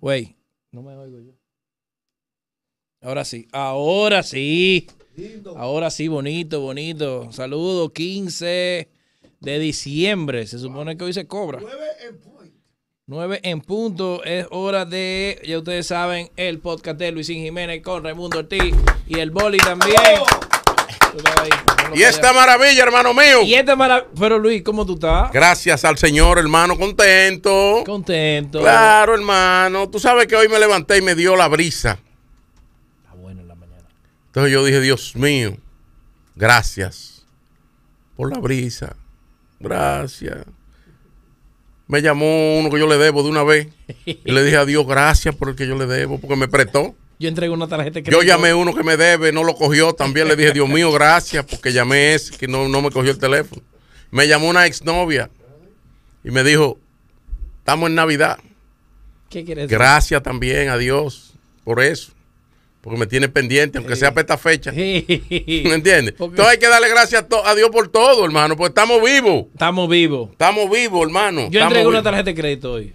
Wey, no me oigo yo. Ahora sí, ahora sí. Ahora sí, bonito, bonito. saludo, 15 de diciembre. Se supone que hoy se cobra. 9 en punto. Es hora de, ya ustedes saben, el podcast de Luisín Jiménez con Raimundo Ortiz y el boli también. Y esta maravilla, hermano mío. Pero Luis, ¿cómo tú estás? Gracias al Señor, hermano, contento. Contento. Claro, hermano. Tú sabes que hoy me levanté y me dio la brisa. Está bueno en la mañana. Entonces yo dije, Dios mío, gracias por la brisa. Gracias. Me llamó uno que yo le debo de una vez. Y le dije a Dios, gracias por el que yo le debo, porque me prestó yo entrego una tarjeta de crédito. Yo llamé uno que me debe, no lo cogió. También le dije, Dios mío, gracias, porque llamé ese que no, no me cogió el teléfono. Me llamó una exnovia y me dijo, estamos en Navidad. ¿Qué decir? Gracias también a Dios por eso. Porque me tiene pendiente, aunque sea para esta fecha. Sí. ¿Me entiendes? Entonces hay que darle gracias a, a, Dios por todo, hermano, porque estamos vivos. Estamos vivos. Estamos vivos, hermano. Yo entregué una tarjeta de crédito hoy.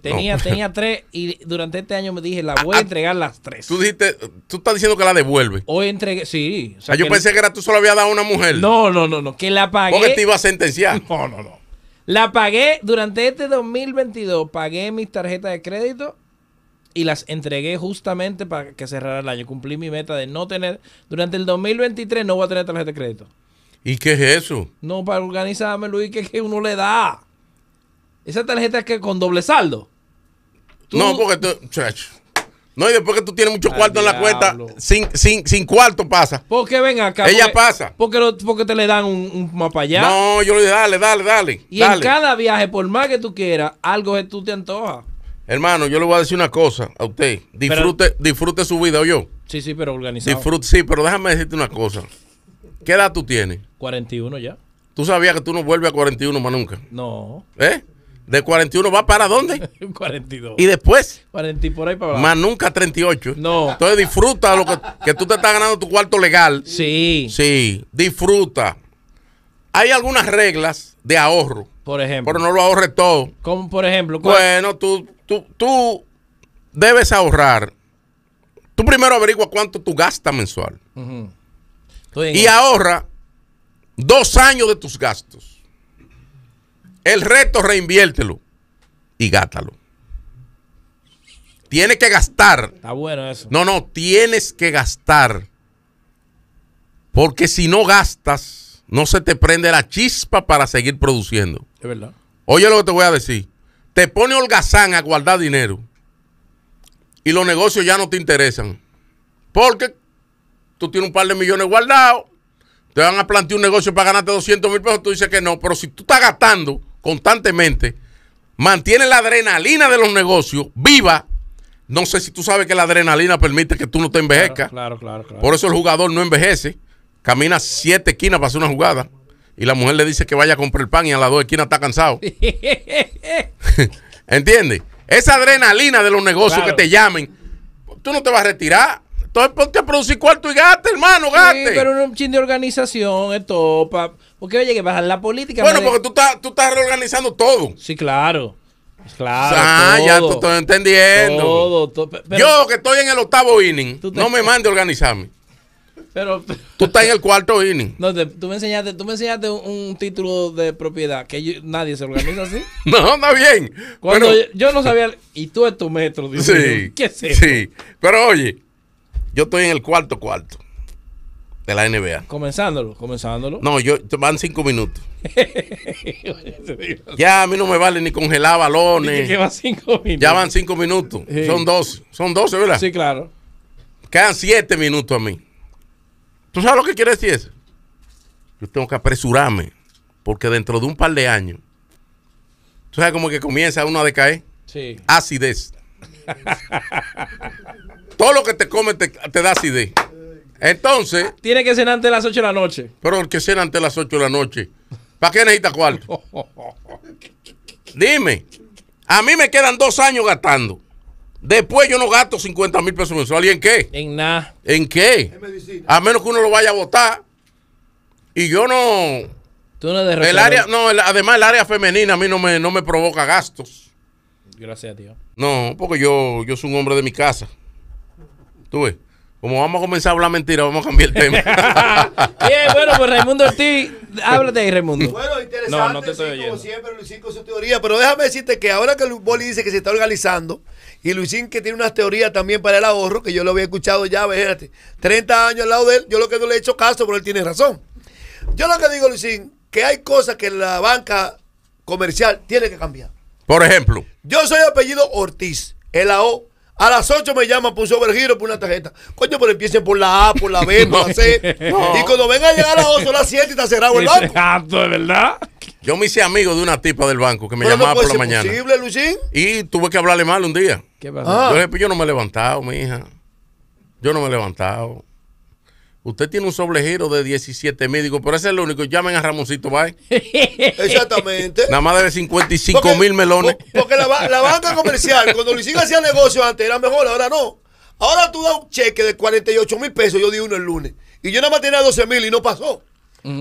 Tenía, tres y durante este año me dije, la voy a, ah, ah, entregar las tres. Tú dijiste, tú estás diciendo que la devuelve. Hoy entregué, sí. Ah, yo pensé que era tú solo había dado a una mujer. No, no, no, no, que la pagué. Porque te iba a sentenciar. No, no, no. La pagué durante este 2022, pagué mis tarjetas de crédito y las entregué justamente para que cerrara el año. Cumplí mi meta de no tener, durante el 2023 no voy a tener tarjeta de crédito. ¿Y qué es eso? No, para organizarme, Luis, que, que uno le da. Esa tarjeta es que con doble saldo. No, porque tú, no, y después que tú tienes mucho cuarto en la cuenta, sin, sin, cuarto pasa. Porque ven acá. Ella pasa. Porque, lo, porque te le dan un, mapa allá. No, yo le dije, dale, dale, dale. Y en cada viaje, por más que tú quieras, algo que tú te antoja Hermano, yo le voy a decir una cosa a usted. Disfrute, disfrute su vida, o yo. Sí, sí, pero organizado. Disfrute, sí, pero déjame decirte una cosa. ¿Qué edad tú tienes? 41 ya. ¿Tú sabías que tú no vuelves a 41 más nunca? No. ¿Eh? De 41 va para dónde? 42. ¿Y después? 40 por ahí para abajo. Más nunca 38. No. Entonces disfruta lo que, que tú te estás ganando tu cuarto legal. Sí. Sí, disfruta. Hay algunas reglas de ahorro. Por ejemplo. Pero no lo ahorres todo. Como por ejemplo. Bueno, tú, tú, debes ahorrar. Tú primero averigua cuánto tú gastas mensual. Y ahorra dos años de tus gastos. El reto reinviértelo y gátalo. Tienes que gastar. Está bueno eso. No, no, tienes que gastar. Porque si no gastas, no se te prende la chispa para seguir produciendo. Es verdad. Oye lo que te voy a decir. Te pone holgazán a guardar dinero y los negocios ya no te interesan. Porque tú tienes un par de millones guardados, te van a plantear un negocio para ganarte 200 mil pesos, tú dices que no, pero si tú estás gastando constantemente, mantiene la adrenalina de los negocios viva. No sé si tú sabes que la adrenalina permite que tú no te envejezcas. Por eso el jugador no envejece. Camina siete esquinas para hacer una jugada. Y la mujer le dice que vaya a comprar el pan y a las dos esquinas está cansado. entiende Esa adrenalina de los negocios que te llamen, tú no te vas a retirar. Entonces ponte a producir cuarto y gaste, hermano, gaste. Sí, pero un chin de organización, esto, pa, porque oye, que bajar la política. Bueno, porque tú estás, tú estás reorganizando todo. Sí, claro. Claro. Ah, ya tú estás entendiendo. Todo, Yo que estoy en el octavo inning, no me mande a organizarme. Pero, tú estás en el cuarto inning. No, tú me enseñaste, tú me enseñaste un, título de propiedad que nadie se organiza así. no, está bien. Cuando yo, no sabía y tú en tu metro. sí, ¿qué sé Sí, pero oye, yo estoy en el cuarto cuarto de la NBA. Comenzándolo, comenzándolo. No, yo van cinco minutos. ya a mí no me vale ni congelar balones. Ya van cinco minutos. Ya van cinco minutos. Son dos. Son doce, ¿verdad? Sí, claro. Quedan siete minutos a mí. ¿Tú sabes lo que quiere decir eso? Yo tengo que apresurarme. Porque dentro de un par de años, tú sabes como que comienza uno a decaer. Sí. Acidez. Todo lo que te comes te, da acidez. Entonces. Tiene que cenar antes de las 8 de la noche. Pero el que cena antes de las 8 de la noche. ¿Para qué necesita cuarto? Dime. A mí me quedan dos años gastando. Después yo no gasto 50 mil pesos mensuales. ¿Y en qué? En nada. ¿En qué? A menos que uno lo vaya a votar. Y yo no. Tú no el área, no, además el área femenina a mí no me, no me provoca gastos. Gracias a Dios. No, porque yo, yo soy un hombre de mi casa. Tú ves. Como vamos a comenzar a hablar mentira, vamos a cambiar el tema. Bien, bueno, pues Raimundo Ortiz, háblate ahí, Raimundo. Bueno, interesante, no, no te estoy oyendo. como siempre, Luisín con su teoría, pero déjame decirte que ahora que Boli dice que se está organizando, y Luisín que tiene unas teorías también para el ahorro, que yo lo había escuchado ya, fíjate, 30 años al lado de él, yo lo que no le he hecho caso, pero él tiene razón. Yo lo que digo, Luisín, que hay cosas que la banca comercial tiene que cambiar. Por ejemplo. Yo soy apellido Ortiz, el AO a las 8 me llaman por un sobregiro, por una tarjeta. Coño, pero empiecen por la A, por la B, por la C. Y cuando vengan a llegar a las 8, a las 7 está cerrado el banco. Exacto, de verdad. Yo me hice amigo de una tipa del banco que me llamaba por la mañana. mañana. posible, Lucín? Y tuve que hablarle mal un día. ¿Qué ah. pasó? Pues yo no me he levantado, mi hija. Yo no me he levantado usted tiene un sobregiro de 17 mil. Digo, pero ese es el único. Llamen a Ramoncito Bay. Exactamente. Nada más de 55 mil melones. Porque la, banca comercial, cuando Luisín hacía negocio antes, era mejor, ahora no. Ahora tú das un cheque de 48 mil pesos, yo di uno el lunes. Y yo nada más tenía 12 mil y no pasó.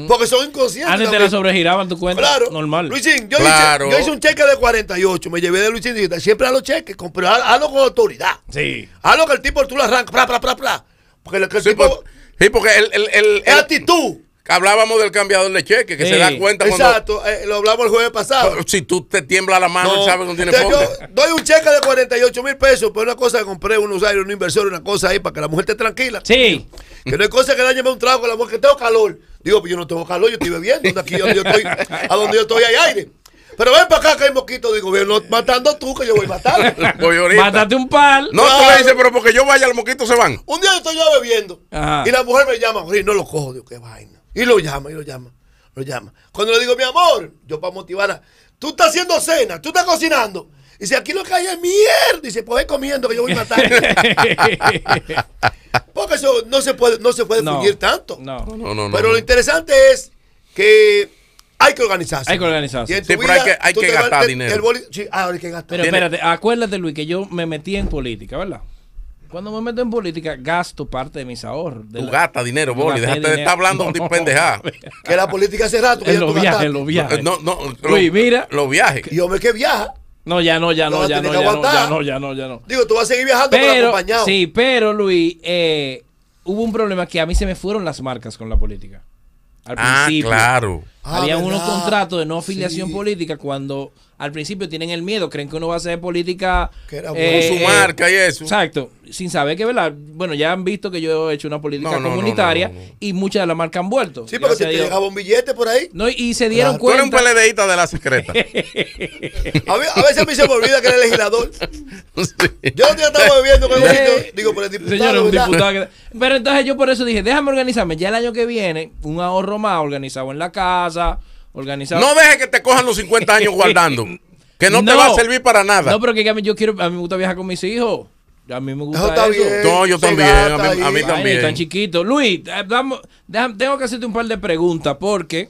Porque son inconscientes. Antes te sobregiraban tu cuenta. Claro. Normal. Luisín, yo, hice, yo, hice, un cheque de 48. Me llevé de Luisín y dije, siempre a los cheques. Pero hazlo con autoridad. Sí. Hazlo que el tipo tú lo arrancas. Pra, pra, pra, Porque el, que tipo. Pues, Sí, porque el, el, el, actitud. Hablábamos del cambiador de cheque, que se da cuenta cuando... Exacto, eh, lo hablamos el jueves pasado. Si tú te tiembla la mano, sabes que no tiene fondo. Yo doy un cheque de 48 mil pesos pero una cosa que compré, un usuario, un inversor, una cosa ahí, para que la mujer esté tranquila. Sí. Que no hay cosa que le lleve un trago a la mujer, que tengo calor. Digo, pues yo no tengo calor, yo estoy bebiendo. Aquí, donde yo a donde yo estoy hay aire. Pero ven para acá que hay mosquitos. Digo, no, matando tú que yo voy a matar. Mátate un par. No, tú le dices, pero porque yo vaya, los mosquitos se van. Un día estoy yo bebiendo. Y la mujer me llama, no lo cojo. Digo, qué vaina. Y lo llama, y lo llama, lo llama. Cuando le digo, mi amor, yo para motivarla, tú estás haciendo cena, tú estás cocinando. Y Dice, aquí lo que hay es mierda. Dice, pues ir comiendo que yo voy a matar. Porque eso no se puede, no se puede no, tanto. No, no, no. Pero lo interesante es que hay que organizarse. Hay que organizarse. hay que, gastar dinero. El sí, ah, hay que gastar. Pero espérate, acuérdate, Luis, que yo me metí en política, ¿verdad? Cuando me meto en política, gasto parte de mis ahorros. De tú gastas dinero, Boli. Déjate de estar hablando no, de pendejada. Que la política hace rato. En los viajes, en los viajes. No, no. Luis, mira. Los viajes. Y hombre que viaja. No, ya no, ya no, ya no, ya no, ya no, ya no, ya no. Digo, tú vas a seguir viajando pero, acompañado. Sí, pero Luis, eh, hubo un problema que a mí se me fueron las marcas con la política. Al ah, principio. claro. Ah, Había unos contratos de no afiliación política cuando al principio tienen el miedo, creen que uno va a hacer política eh, con su eh, marca y eso. Exacto, sin saber que, ¿verdad? Bueno, ya han visto que yo he hecho una política comunitaria y muchas de las marcas han vuelto. Sí, porque te, llegaba un billete por ahí. No, y se dieron cuenta. Tú un peledeíta de la secreta. a, veces a mí se me olvida que era legislador. Yo no estaba bebiendo con el eh, pero entonces yo por eso dije, déjame organizarme. Ya el año que viene, un ahorro más organizado en la casa, organizado. No dejes que te cojan los 50 años guardando. Que no, te va a servir para nada. No, pero que a mí, yo quiero, a mí me gusta viajar con mis hijos. A mí me gusta no, yo también. Ah, a mí, también. Tan chiquito. Luis, eh, tengo que hacerte un par de preguntas porque,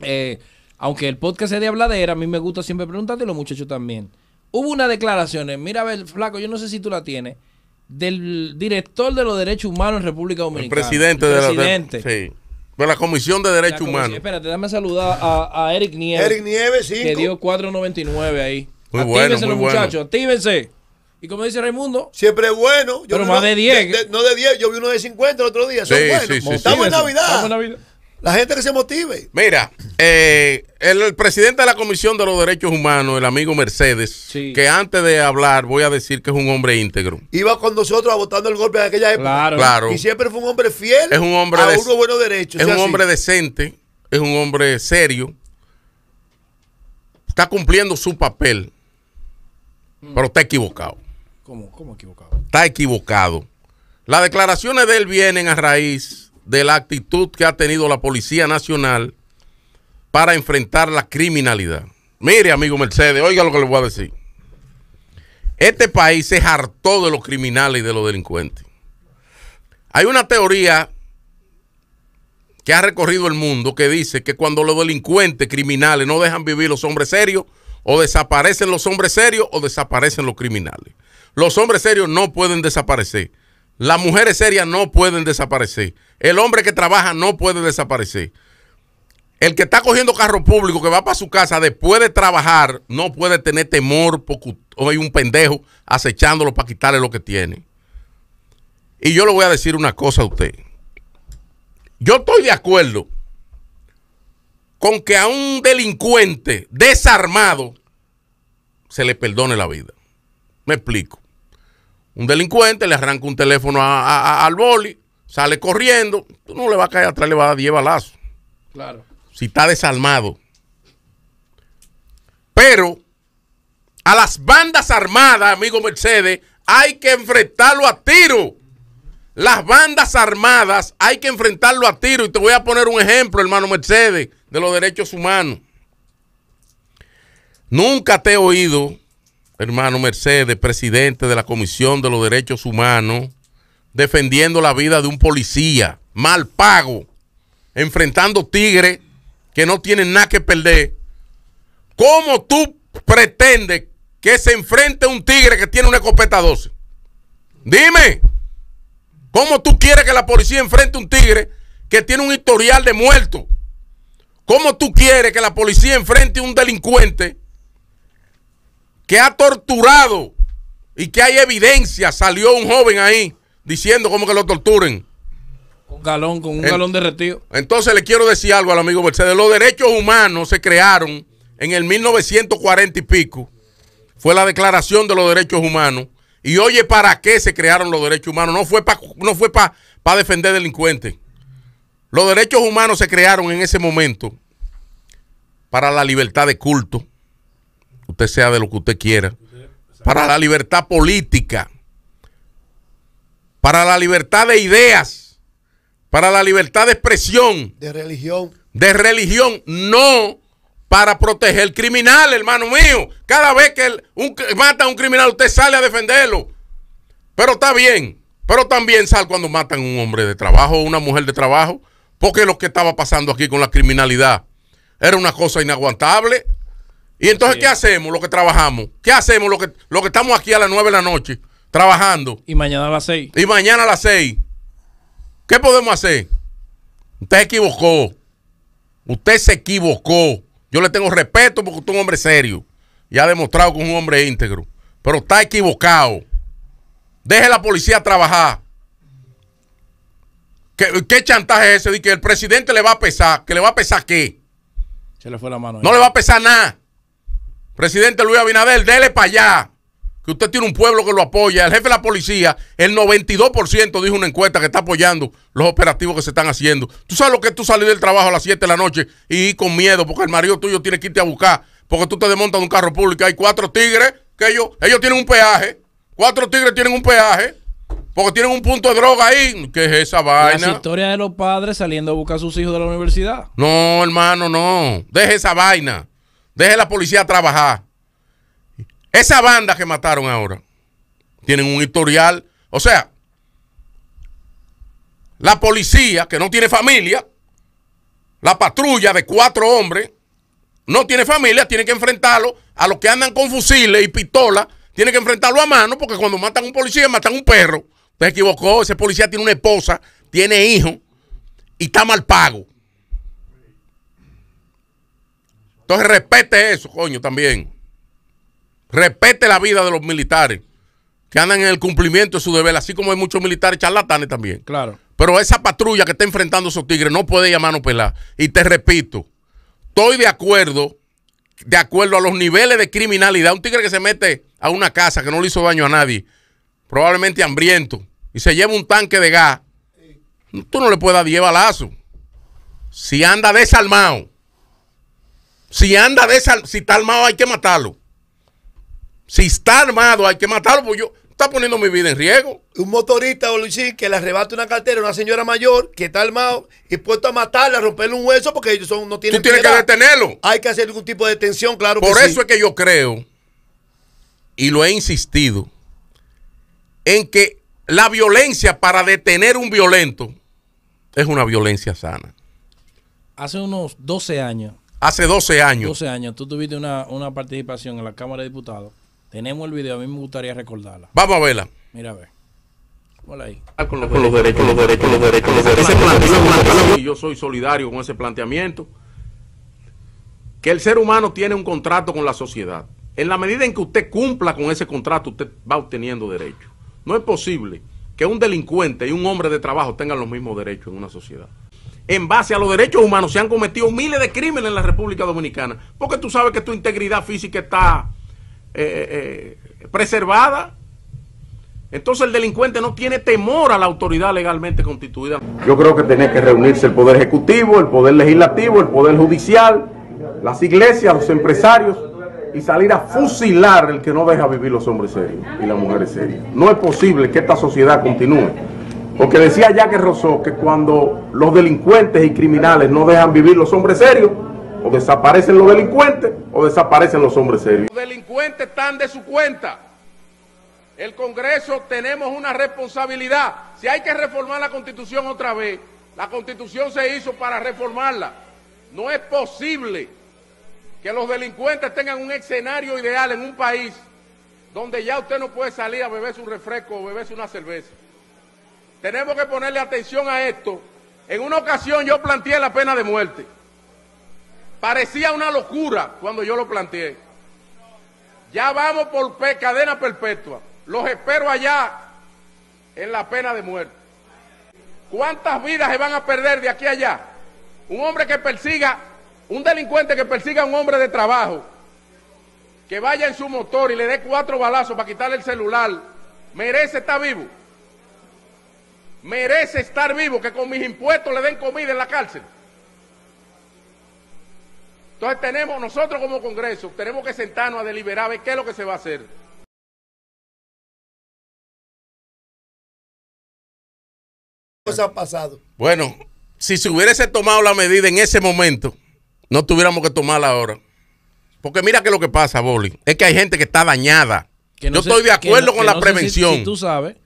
eh, aunque el podcast sea de habladera, a mí me gusta siempre preguntarte y los muchachos también. Hubo una declaraciones eh, Mira, a ver, Flaco, yo no sé si tú la tienes del director de los derechos humanos en República Dominicana. El presidente, presidente. de la la Comisión de Derechos Humanos. Espérate, dame saludar a, Eric Nieves. Eric Nieves, sí. Que dio 4.99 ahí. Muy actívense bueno, muy los muchachos, actívense. Y como dice Raimundo. Siempre es bueno. Yo pero más de 10. no de 10, yo vi uno de 50 el otro día. Son sí, buenos. Sí, sí, Estamos Estamos en Navidad. La gente que se motive. Mira, eh, el, presidente de la Comisión de los Derechos Humanos, el amigo Mercedes, que antes de hablar voy a decir que es un hombre íntegro. Iba con nosotros votando el golpe de aquella época. Claro. Y siempre fue un hombre fiel es un hombre de, derechos. Es un hombre decente, es un hombre serio. Está cumpliendo su papel, mm. pero está equivocado. ¿Cómo, ¿Cómo equivocado? Está equivocado. Las declaraciones de él vienen a raíz de la actitud que ha tenido la Policía Nacional para enfrentar la criminalidad. Mire, amigo Mercedes, oiga lo que le voy a decir. Este país se hartó de los criminales y de los delincuentes. Hay una teoría que ha recorrido el mundo que dice que cuando los delincuentes criminales no dejan vivir los hombres serios, o desaparecen los hombres serios o desaparecen los criminales. Los hombres serios no pueden desaparecer. Las mujeres serias no pueden desaparecer. El hombre que trabaja no puede desaparecer. El que está cogiendo carro público, que va para su casa después de trabajar, no puede tener temor porque hay un pendejo acechándolo para quitarle lo que tiene. Y yo le voy a decir una cosa a usted. Yo estoy de acuerdo con que a un delincuente desarmado se le perdone la vida. Me explico. Un delincuente le arranca un teléfono al boli, sale corriendo, tú no le vas a caer atrás, le vas a dar 10 balazos. Claro. Si está desarmado. Pero a las bandas armadas, amigo Mercedes, hay que enfrentarlo a tiro. Las bandas armadas hay que enfrentarlo a tiro. Y te voy a poner un ejemplo, hermano Mercedes, de los derechos humanos. Nunca te he oído hermano Mercedes, presidente de la Comisión de los Derechos Humanos, defendiendo la vida de un policía mal pago, enfrentando tigres que no tienen nada que perder. ¿Cómo tú pretendes que se enfrente un tigre que tiene una escopeta 12? Dime, ¿cómo tú quieres que la policía enfrente un tigre que tiene un historial de muerto? ¿Cómo tú quieres que la policía enfrente a un delincuente que ha torturado y que hay evidencia. Salió un joven ahí diciendo cómo que lo torturen. Con galón, con un galón galón derretido. Entonces le quiero decir algo al amigo Mercedes. Los derechos humanos se crearon en el 1940 y pico. Fue la declaración de los derechos humanos. Y oye, ¿para qué se crearon los derechos humanos? No fue para no fue defender delincuentes. Los derechos humanos se crearon en ese momento para la libertad de culto, usted sea de lo que usted quiera, para la libertad política, para la libertad de ideas, para la libertad de expresión. De religión. De religión, no para proteger criminales, criminal, hermano mío. Cada vez que un, mata a un criminal, usted sale a defenderlo. Pero está bien. Pero también sal cuando matan a un hombre de trabajo o una mujer de trabajo. Porque lo que estaba pasando aquí con la criminalidad era una cosa inaguantable. Y entonces, ¿qué hacemos lo que trabajamos? ¿Qué hacemos lo que, lo que estamos aquí a las 9 de la noche trabajando? Y mañana a las 6. Y mañana a las 6. ¿Qué podemos hacer? Usted se equivocó. Usted se equivocó. Yo le tengo respeto porque usted es un hombre serio. Y ha demostrado que es un hombre íntegro. Pero está equivocado. Deje la policía trabajar. ¿Qué, chantaje es ese de que el presidente le va a pesar? ¿Que le va a pesar qué? Se le fue la mano. No le va a pesar nada. Presidente Luis Abinader, dele para allá. Que usted tiene un pueblo que lo apoya. El jefe de la policía, el 92% dijo una encuesta que está apoyando los operativos que se están haciendo. Tú sabes lo que es tú salir del trabajo a las 7 de la noche y ir con miedo porque el marido tuyo tiene que irte a buscar. Porque tú te desmontas de un carro público. Hay cuatro tigres que ellos, ellos tienen un peaje. Cuatro tigres tienen un peaje. Porque tienen un punto de droga ahí. que es esa vaina? La historia de los padres saliendo a buscar a sus hijos de la universidad. No, hermano, no. Deje esa vaina. Deje la policía trabajar. Esa banda que mataron ahora tienen un historial. O sea, la policía que no tiene familia, la patrulla de cuatro hombres, no tiene familia, tiene que enfrentarlo a los que andan con fusiles y pistolas, tiene que enfrentarlo a mano porque cuando matan a un policía matan a un perro. Se equivocó, ese policía tiene una esposa, tiene hijos y está mal pago. Entonces respete eso, coño, también. Respete la vida de los militares que andan en el cumplimiento de su deber, así como hay muchos militares charlatanes también. Claro. Pero esa patrulla que está enfrentando a esos tigres no puede llamarnos pelar. Y te repito, estoy de acuerdo, de acuerdo a los niveles de criminalidad. Un tigre que se mete a una casa que no le hizo daño a nadie, probablemente hambriento, y se lleva un tanque de gas, tú no le puedes dar 10 balazos. Si anda desarmado si anda de esa, si está armado hay que matarlo. Si está armado hay que matarlo, Porque yo está poniendo mi vida en riesgo. Un motorista, o que le arrebate una cartera a una señora mayor que está armado y puesto a matarla, a romperle un hueso porque ellos son, no tienen Tú tienes que detenerlo. Hay que hacer algún tipo de detención, claro. Por eso es que yo creo, y lo he insistido, en que la violencia para detener un violento es una violencia sana. Hace unos 12 años Hace 12 años. 12 años. Tú tuviste una, participación en la Cámara de Diputados. Tenemos el video, a mí me gustaría recordarla. Vamos a verla. Mira, a ver. Con los, derechos, los derechos, los derechos, los derechos. yo soy solidario con ese planteamiento. Que el ser humano tiene un contrato con la sociedad. En la medida en que usted cumpla con ese contrato, usted va obteniendo derechos. No es posible que un delincuente y un hombre de trabajo tengan los mismos derechos en una sociedad en base a los derechos humanos, se han cometido miles de crímenes en la República Dominicana. Porque tú sabes que tu integridad física está eh, eh, eh, preservada. Entonces el delincuente no tiene temor a la autoridad legalmente constituida. Yo creo que tiene que reunirse el Poder Ejecutivo, el Poder Legislativo, el Poder Judicial, las iglesias, los empresarios y salir a fusilar el que no deja vivir los hombres serios y las mujeres serias. No es posible que esta sociedad continúe. Porque decía Jacques Rousseau que cuando los delincuentes y criminales no dejan vivir los hombres serios, o desaparecen los delincuentes o desaparecen los hombres serios. Los delincuentes están de su cuenta. El Congreso tenemos una responsabilidad. Si hay que reformar la Constitución otra vez, la Constitución se hizo para reformarla. No es posible que los delincuentes tengan un escenario ideal en un país donde ya usted no puede salir a beberse un refresco o beberse una cerveza. Tenemos que ponerle atención a esto. En una ocasión yo planteé la pena de muerte. Parecía una locura cuando yo lo planteé. Ya vamos por cadena perpetua. Los espero allá en la pena de muerte. ¿Cuántas vidas se van a perder de aquí a allá? Un hombre que persiga, un delincuente que persiga a un hombre de trabajo, que vaya en su motor y le dé cuatro balazos para quitarle el celular, merece estar vivo merece estar vivo, que con mis impuestos le den comida en la cárcel. Entonces tenemos, nosotros como Congreso, tenemos que sentarnos a deliberar a ver qué es lo que se va a hacer. Cosa ha pasado. Bueno, si se hubiese tomado la medida en ese momento, no tuviéramos que tomarla ahora. Porque mira que lo que pasa, Boli, es que hay gente que está dañada. no Yo estoy de acuerdo con la prevención. tú sabes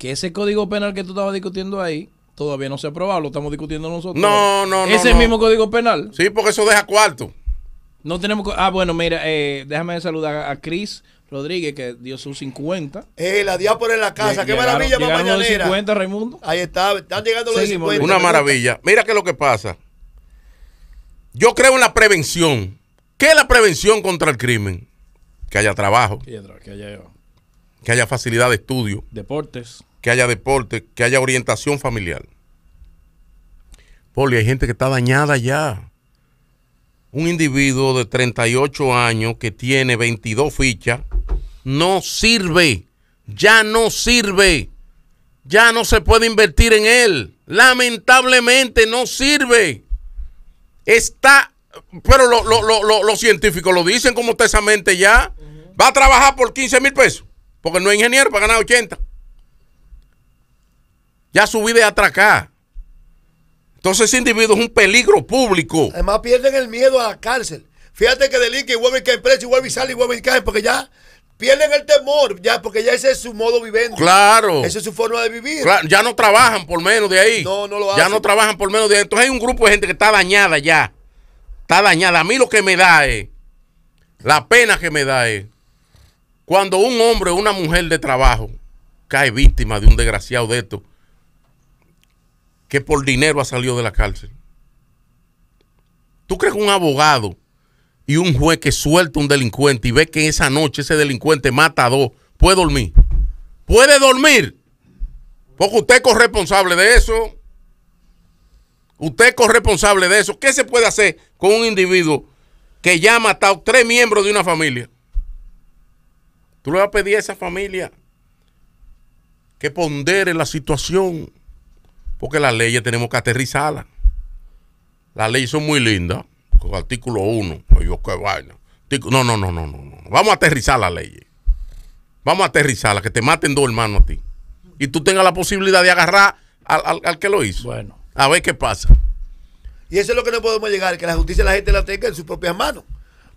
que ese código penal que tú estabas discutiendo ahí todavía no se ha aprobado, lo estamos discutiendo nosotros. No, no, no. Ese mismo código penal. Sí, porque eso deja cuarto. No tenemos. Ah, bueno, mira, eh, déjame saludar a Cris Rodríguez, que dio sus 50. Eh, la por en la casa. Qué maravilla mañanera. Los Raimundo. Ahí está, están llegando los 50. Una maravilla. Mira qué es lo que pasa. Yo creo en la prevención. ¿Qué es la prevención contra el crimen? Que haya trabajo. Que haya, que haya, que haya facilidad de estudio. Deportes que haya deporte, que haya orientación familiar. Poli, hay gente que está dañada ya. Un individuo de 38 años que tiene 22 fichas no sirve. Ya no sirve. Ya no se puede invertir en él. Lamentablemente no sirve. Está, pero los científicos lo dicen como está esa mente ya. Va a trabajar por 15 mil pesos. Porque no es ingeniero para ganar 80. Ya su vida es atracar. Entonces ese individuo es un peligro público. Además pierden el miedo a la cárcel. Fíjate que delinque y vuelve y cae preso y vuelve y sale y vuelve y cae porque ya pierden el temor, ya porque ya ese es su modo vivir. Claro. Esa es su forma de vivir. ya no trabajan por menos de ahí. No, no lo hacen. Ya no trabajan por menos de ahí. Entonces hay un grupo de gente que está dañada ya. Está dañada. A mí lo que me da es, la pena que me da es, cuando un hombre o una mujer de trabajo cae víctima de un desgraciado de esto que por dinero ha salido de la cárcel. ¿Tú crees que un abogado y un juez que suelta un delincuente y ve que esa noche ese delincuente mata a dos, puede dormir? ¿Puede dormir? Porque usted es corresponsable de eso. Usted es corresponsable de eso. ¿Qué se puede hacer con un individuo que ya ha matado tres miembros de una familia? Tú le vas a pedir a esa familia que pondere la situación porque las leyes tenemos que aterrizarlas. Las leyes son muy lindas, con artículo 1, yo No, no, no, no, no, Vamos a aterrizar las leyes. Vamos a aterrizarlas, que te maten dos hermanos a ti. Y tú tengas la posibilidad de agarrar al, que lo hizo. Bueno. A ver qué pasa. Y eso es lo que no podemos llegar, que la justicia la gente la tenga en sus propias manos.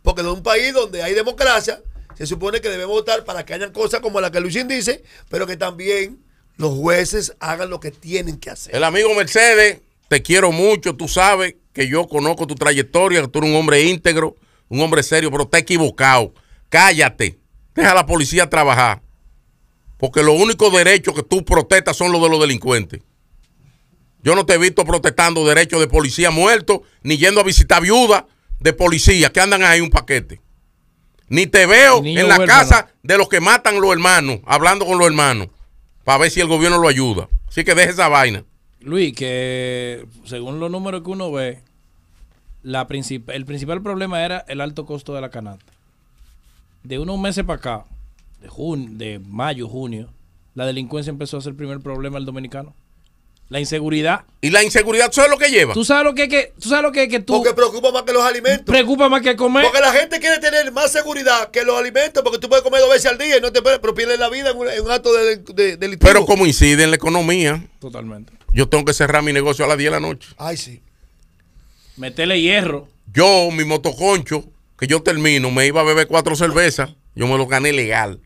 Porque en un país donde hay democracia, se supone que debemos votar para que hayan cosas como la que Luisín dice, pero que también los jueces hagan lo que tienen que hacer. El amigo Mercedes, te quiero mucho, tú sabes que yo conozco tu trayectoria, que tú eres un hombre íntegro, un hombre serio, pero te has equivocado. Cállate, deja a la policía trabajar. Porque los únicos derechos que tú protestas son los de los delincuentes. Yo no te he visto protestando derechos de policía muerto, ni yendo a visitar viudas de policía. que andan ahí un paquete. Ni te veo en la casa de los que matan los hermanos, hablando con los hermanos para ver si el gobierno lo ayuda. Así que deje esa vaina. Luis, que según los números que uno ve, la el principal problema era el alto costo de la canasta. De unos meses para acá, de, junio, de mayo, junio, la delincuencia empezó a ser el primer problema al dominicano. La inseguridad. ¿Y la inseguridad tú sabes lo que lleva? ¿Tú sabes lo que, que, tú sabes lo que, tú... Porque preocupa más que los alimentos. Preocupa más que comer. Porque la gente quiere tener más seguridad que los alimentos porque tú puedes comer dos veces al día y no te puedes la vida en un, acto de, Pero como incide en la economía. Totalmente. Yo tengo que cerrar mi negocio a las 10 de la noche. Ay, sí. metele hierro. Yo, mi motoconcho, que yo termino, me iba a beber cuatro cervezas. Yo me lo gané legal.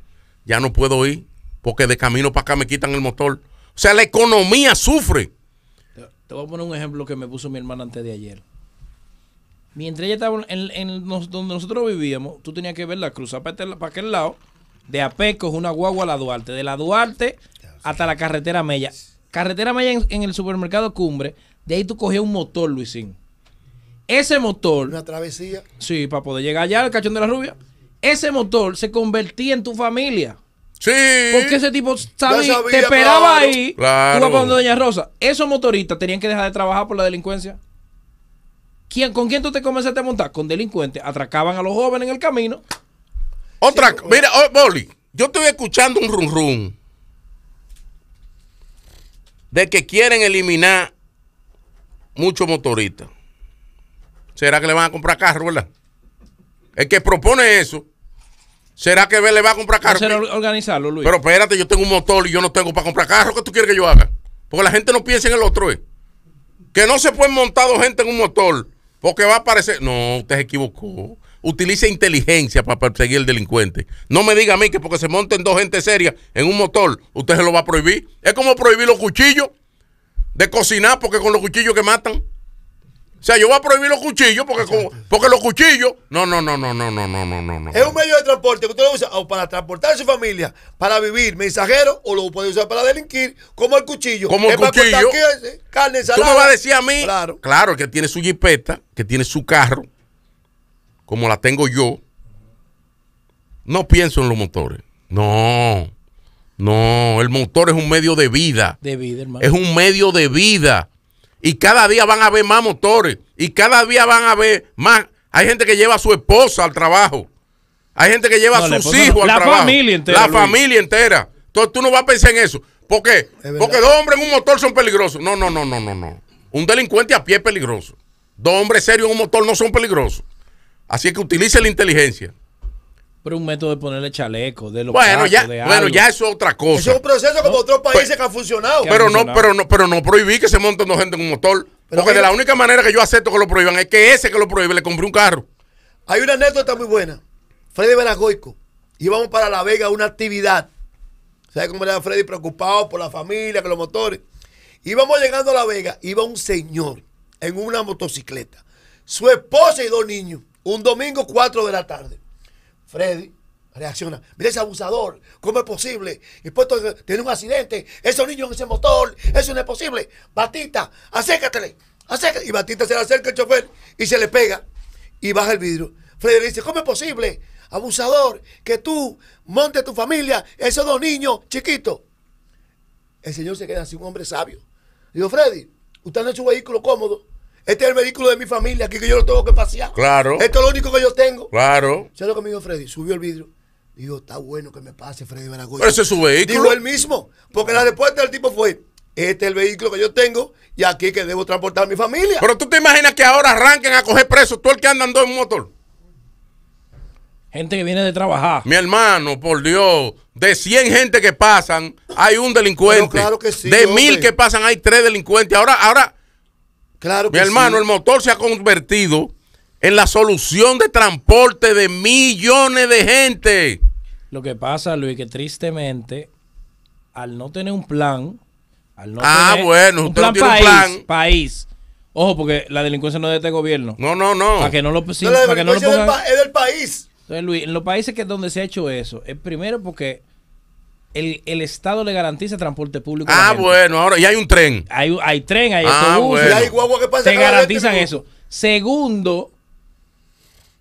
Ya no puedo ir porque de camino para acá me quitan el motor. O sea, la economía sufre. Te voy a poner un ejemplo que me puso mi hermana antes de ayer. Mientras ella estaba en, donde nosotros vivíamos, tú tenías que ver la cruz. para este aquel lado, de Apecos, una guagua a la Duarte, de la Duarte hasta la carretera Mella. Carretera Mella en, en el supermercado Cumbre, de ahí tú cogías un motor, Luisín. Ese motor. Una travesía. Sí, para poder llegar allá al cachón de la rubia. Ese motor se convertía en tu familia. Sí. Porque ese tipo te esperaba ahí. Tú con Doña Rosa. Esos motoristas tenían que dejar de trabajar por la delincuencia. ¿Quién, ¿Con quién tú te comenzaste a montar? Con delincuentes. Atracaban a los jóvenes en el camino. Otra, mira, oh, Boli, yo estoy escuchando un rum rum de que quieren eliminar muchos motoristas. ¿Será que le van a comprar carro, verdad? El que propone eso ¿Será que le va a comprar carro? organizarlo, Luis. Pero espérate, yo tengo un motor y yo no tengo para comprar carro. ¿Qué tú quieres que yo haga? Porque la gente no piensa en el otro, eh. Que no se pueden montar dos gente en un motor porque va a aparecer. No, usted se equivocó. Utilice inteligencia para perseguir al delincuente. No me diga a mí que porque se monten dos gente seria en un motor, usted se lo va a prohibir. Es como prohibir los cuchillos de cocinar porque con los cuchillos que matan. O sea, yo voy a prohibir los cuchillos porque, como, porque los cuchillos. No, no, no, no, no, no, no, no, no. Es un medio de transporte que usted lo usa o para transportar a su familia, para vivir mensajero, o lo puede usar para delinquir, como el cuchillo. Como el cuchillo. carne, Tú me vas a decir a mí. Claro. Claro, que tiene su jipeta, que tiene su carro, como la tengo yo. No pienso en los motores. No. No, el motor es un medio de vida. De vida, hermano. Es un medio de vida y cada día van a haber más motores y cada día van a haber más. Hay gente que lleva a su esposa al trabajo. Hay gente que lleva a sus hijos al trabajo. La familia entera. La familia entera. Entonces tú no vas a pensar en eso. ¿Por qué? Porque dos hombres en un motor son peligrosos. No, no, no, no, no, no. Un delincuente a pie es peligroso. Dos hombres serios en un motor no son peligrosos. Así que utilice la inteligencia un método de ponerle chaleco, de los bueno, ya, Bueno, ya eso es otra cosa. es un proceso como otros países pues, que han funcionado. pero no, pero no, pero no prohibí que se monten dos gente en un motor. porque de la única manera que yo acepto que lo prohíban es que ese que lo prohíbe le compré un carro. Hay una anécdota muy buena. Freddy Veragoico. Íbamos para La Vega a una actividad. ¿Sabes cómo era Freddy? Preocupado por la familia, que los motores. Íbamos llegando a La Vega. Iba un señor en una motocicleta. Su esposa y dos niños. Un domingo, 4 de la tarde. Freddy reacciona. Mira ese abusador, ¿cómo es posible? Y puesto tiene un accidente, esos niños en ese motor, eso no es posible. Batista, acércatele, acércate. Y Batista se le acerca al chofer y se le pega y baja el vidrio. Freddy le dice, ¿cómo es posible, abusador, que tú montes tu familia, esos dos niños chiquitos? El señor se queda así, un hombre sabio. Digo, Freddy, usted no es su vehículo cómodo, este es el vehículo de mi familia, aquí que yo lo tengo que pasear. Claro. Esto es lo único que yo tengo. Claro. ¿Sabes lo que me dijo Freddy? Subió el vidrio. Digo, está bueno que me pase Freddy Veragoy. Pero ese es su vehículo. Digo, él mismo. Porque la respuesta del tipo fue, este es el vehículo que yo tengo y aquí que debo transportar a mi familia. Pero tú te imaginas que ahora arranquen a coger presos tú el que anda andando en motor. Gente que viene de trabajar. Mi hermano, por Dios, de 100 gente que pasan, hay un delincuente. claro que sí, de mil que pasan, hay tres delincuentes. Ahora, ahora, Claro Mi hermano, el motor se ha convertido en la solución de transporte de millones de gente. Lo que pasa, Luis, que tristemente, al no tener un plan, al no ah, tener bueno, un, plan, tiene país, un plan Ojo, porque la delincuencia no es de este gobierno. No, no, no. Para que no lo, no es, del país. Entonces, Luis, en los países que donde se ha hecho eso, es primero porque el, Estado le garantiza transporte público. Ah, bueno, ahora, ya hay un tren. Hay, tren, hay ah, autobús. Te garantizan eso. Segundo,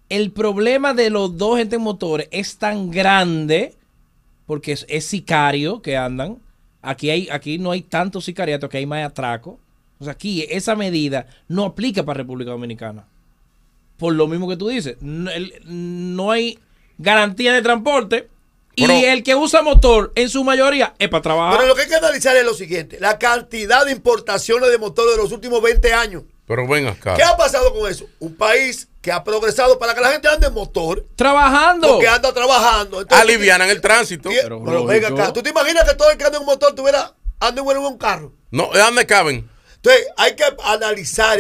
el problema de los dos gente motores es tan grande, porque es, sicario que andan. Aquí, hay, aquí no hay tanto sicariato, que hay más atraco. O sea, aquí esa medida no aplica para República Dominicana. Por lo mismo que tú dices, no hay garantía de transporte y el que usa motor, en su mayoría, es para trabajar. Pero lo que hay que analizar es lo siguiente: la cantidad de importaciones de motor de los últimos 20 años. Pero venga, acá. ¿Qué ha pasado con eso? Un país que ha progresado para que la gente ande en motor. Trabajando. Porque anda trabajando. Entonces, Alivianan el tránsito. Pero, venga, acá. ¿Tú te imaginas que todo el que anda en un motor tuviera, anda en un carro? No, ¿dónde caben? Entonces, hay que analizar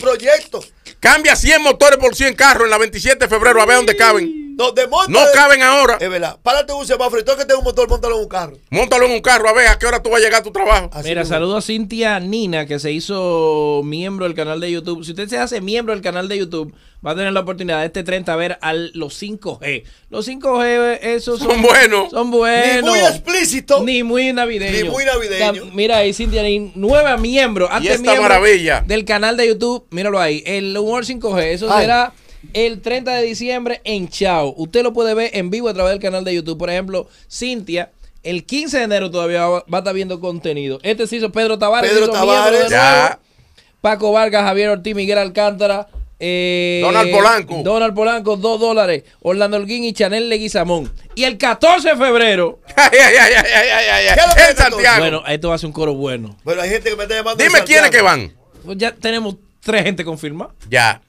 proyecto. Cambia 100 motores por 100 carros en la 27 de febrero a ver dónde caben. No, caben ahora. Es verdad. Párate un semáforo. Tú que tenga un motor, montalo en un carro. Móntalo en un carro, a ver a qué hora tú vas a llegar a tu trabajo. Mira, saludo a Cintia Nina, que se hizo miembro del canal de YouTube. Si usted se hace miembro del canal de YouTube, va a tener la oportunidad de este 30 a ver a los 5G. Los 5G, esos son, buenos. Son buenos. Ni muy explícito. Ni muy navideño. Ni muy mira ahí, Cintia Nina, nueva miembro. Antes maravilla. Del canal de YouTube, míralo ahí. El humor 5G, eso será el 30 de diciembre en Chao. Usted lo puede ver en vivo a través del canal de YouTube. Por ejemplo, Cintia. El 15 de enero todavía va, a estar viendo contenido. Este se hizo Pedro Tavares. Pedro Tavares. Paco Vargas, Javier Ortiz, Miguel Alcántara. Eh, Donald Polanco. Donald Polanco, 2 dólares. Orlando Holguín y Chanel Leguizamón. Y el 14 de febrero. Bueno, esto va a ser un coro bueno. Bueno, hay gente que me está llamando. Dime quiénes que van. Pues ya tenemos tres gente confirmada. Ya.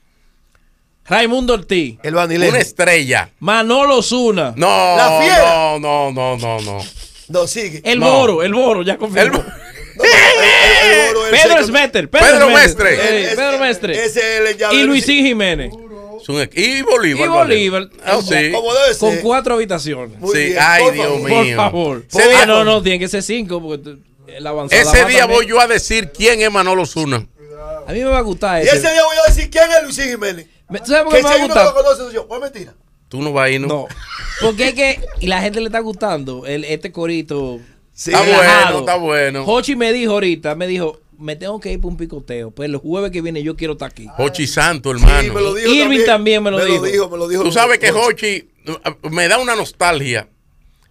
Raimundo Ortiz. El Una estrella. Manolo Zuna. No. La fiera. No, no, no, no, no. No, sigue. El no. Boro, el Boro, ya confirmo. Pedro Smetter, Pedro, Mestre. Pedro Mestre. Ese es el y Luisín Jiménez. Y Bolívar. Y Bolívar. Ah, sí. Con cuatro habitaciones. sí. Ay, Dios mío. Por favor. Día, ah, no, no, tiene que ser cinco. Porque el ese día voy yo a decir quién es Manolo Zuna. A mí me va a gustar ese. ese día voy a decir quién es Luisín Jiménez. Me, ¿Sabes por qué me va a pues mentira. Tú no vas a ir, ¿no? No. Porque es que y la gente le está gustando el, este corito. Sí, está bueno, está bueno. Hochi me dijo ahorita, me dijo, me tengo que ir para un picoteo. Pues el jueves que viene yo quiero estar aquí. Hochi Santo, hermano. Sí, me lo dijo Irving también, me, lo, dijo. me lo dijo. Tú sabes que Hochi me da una nostalgia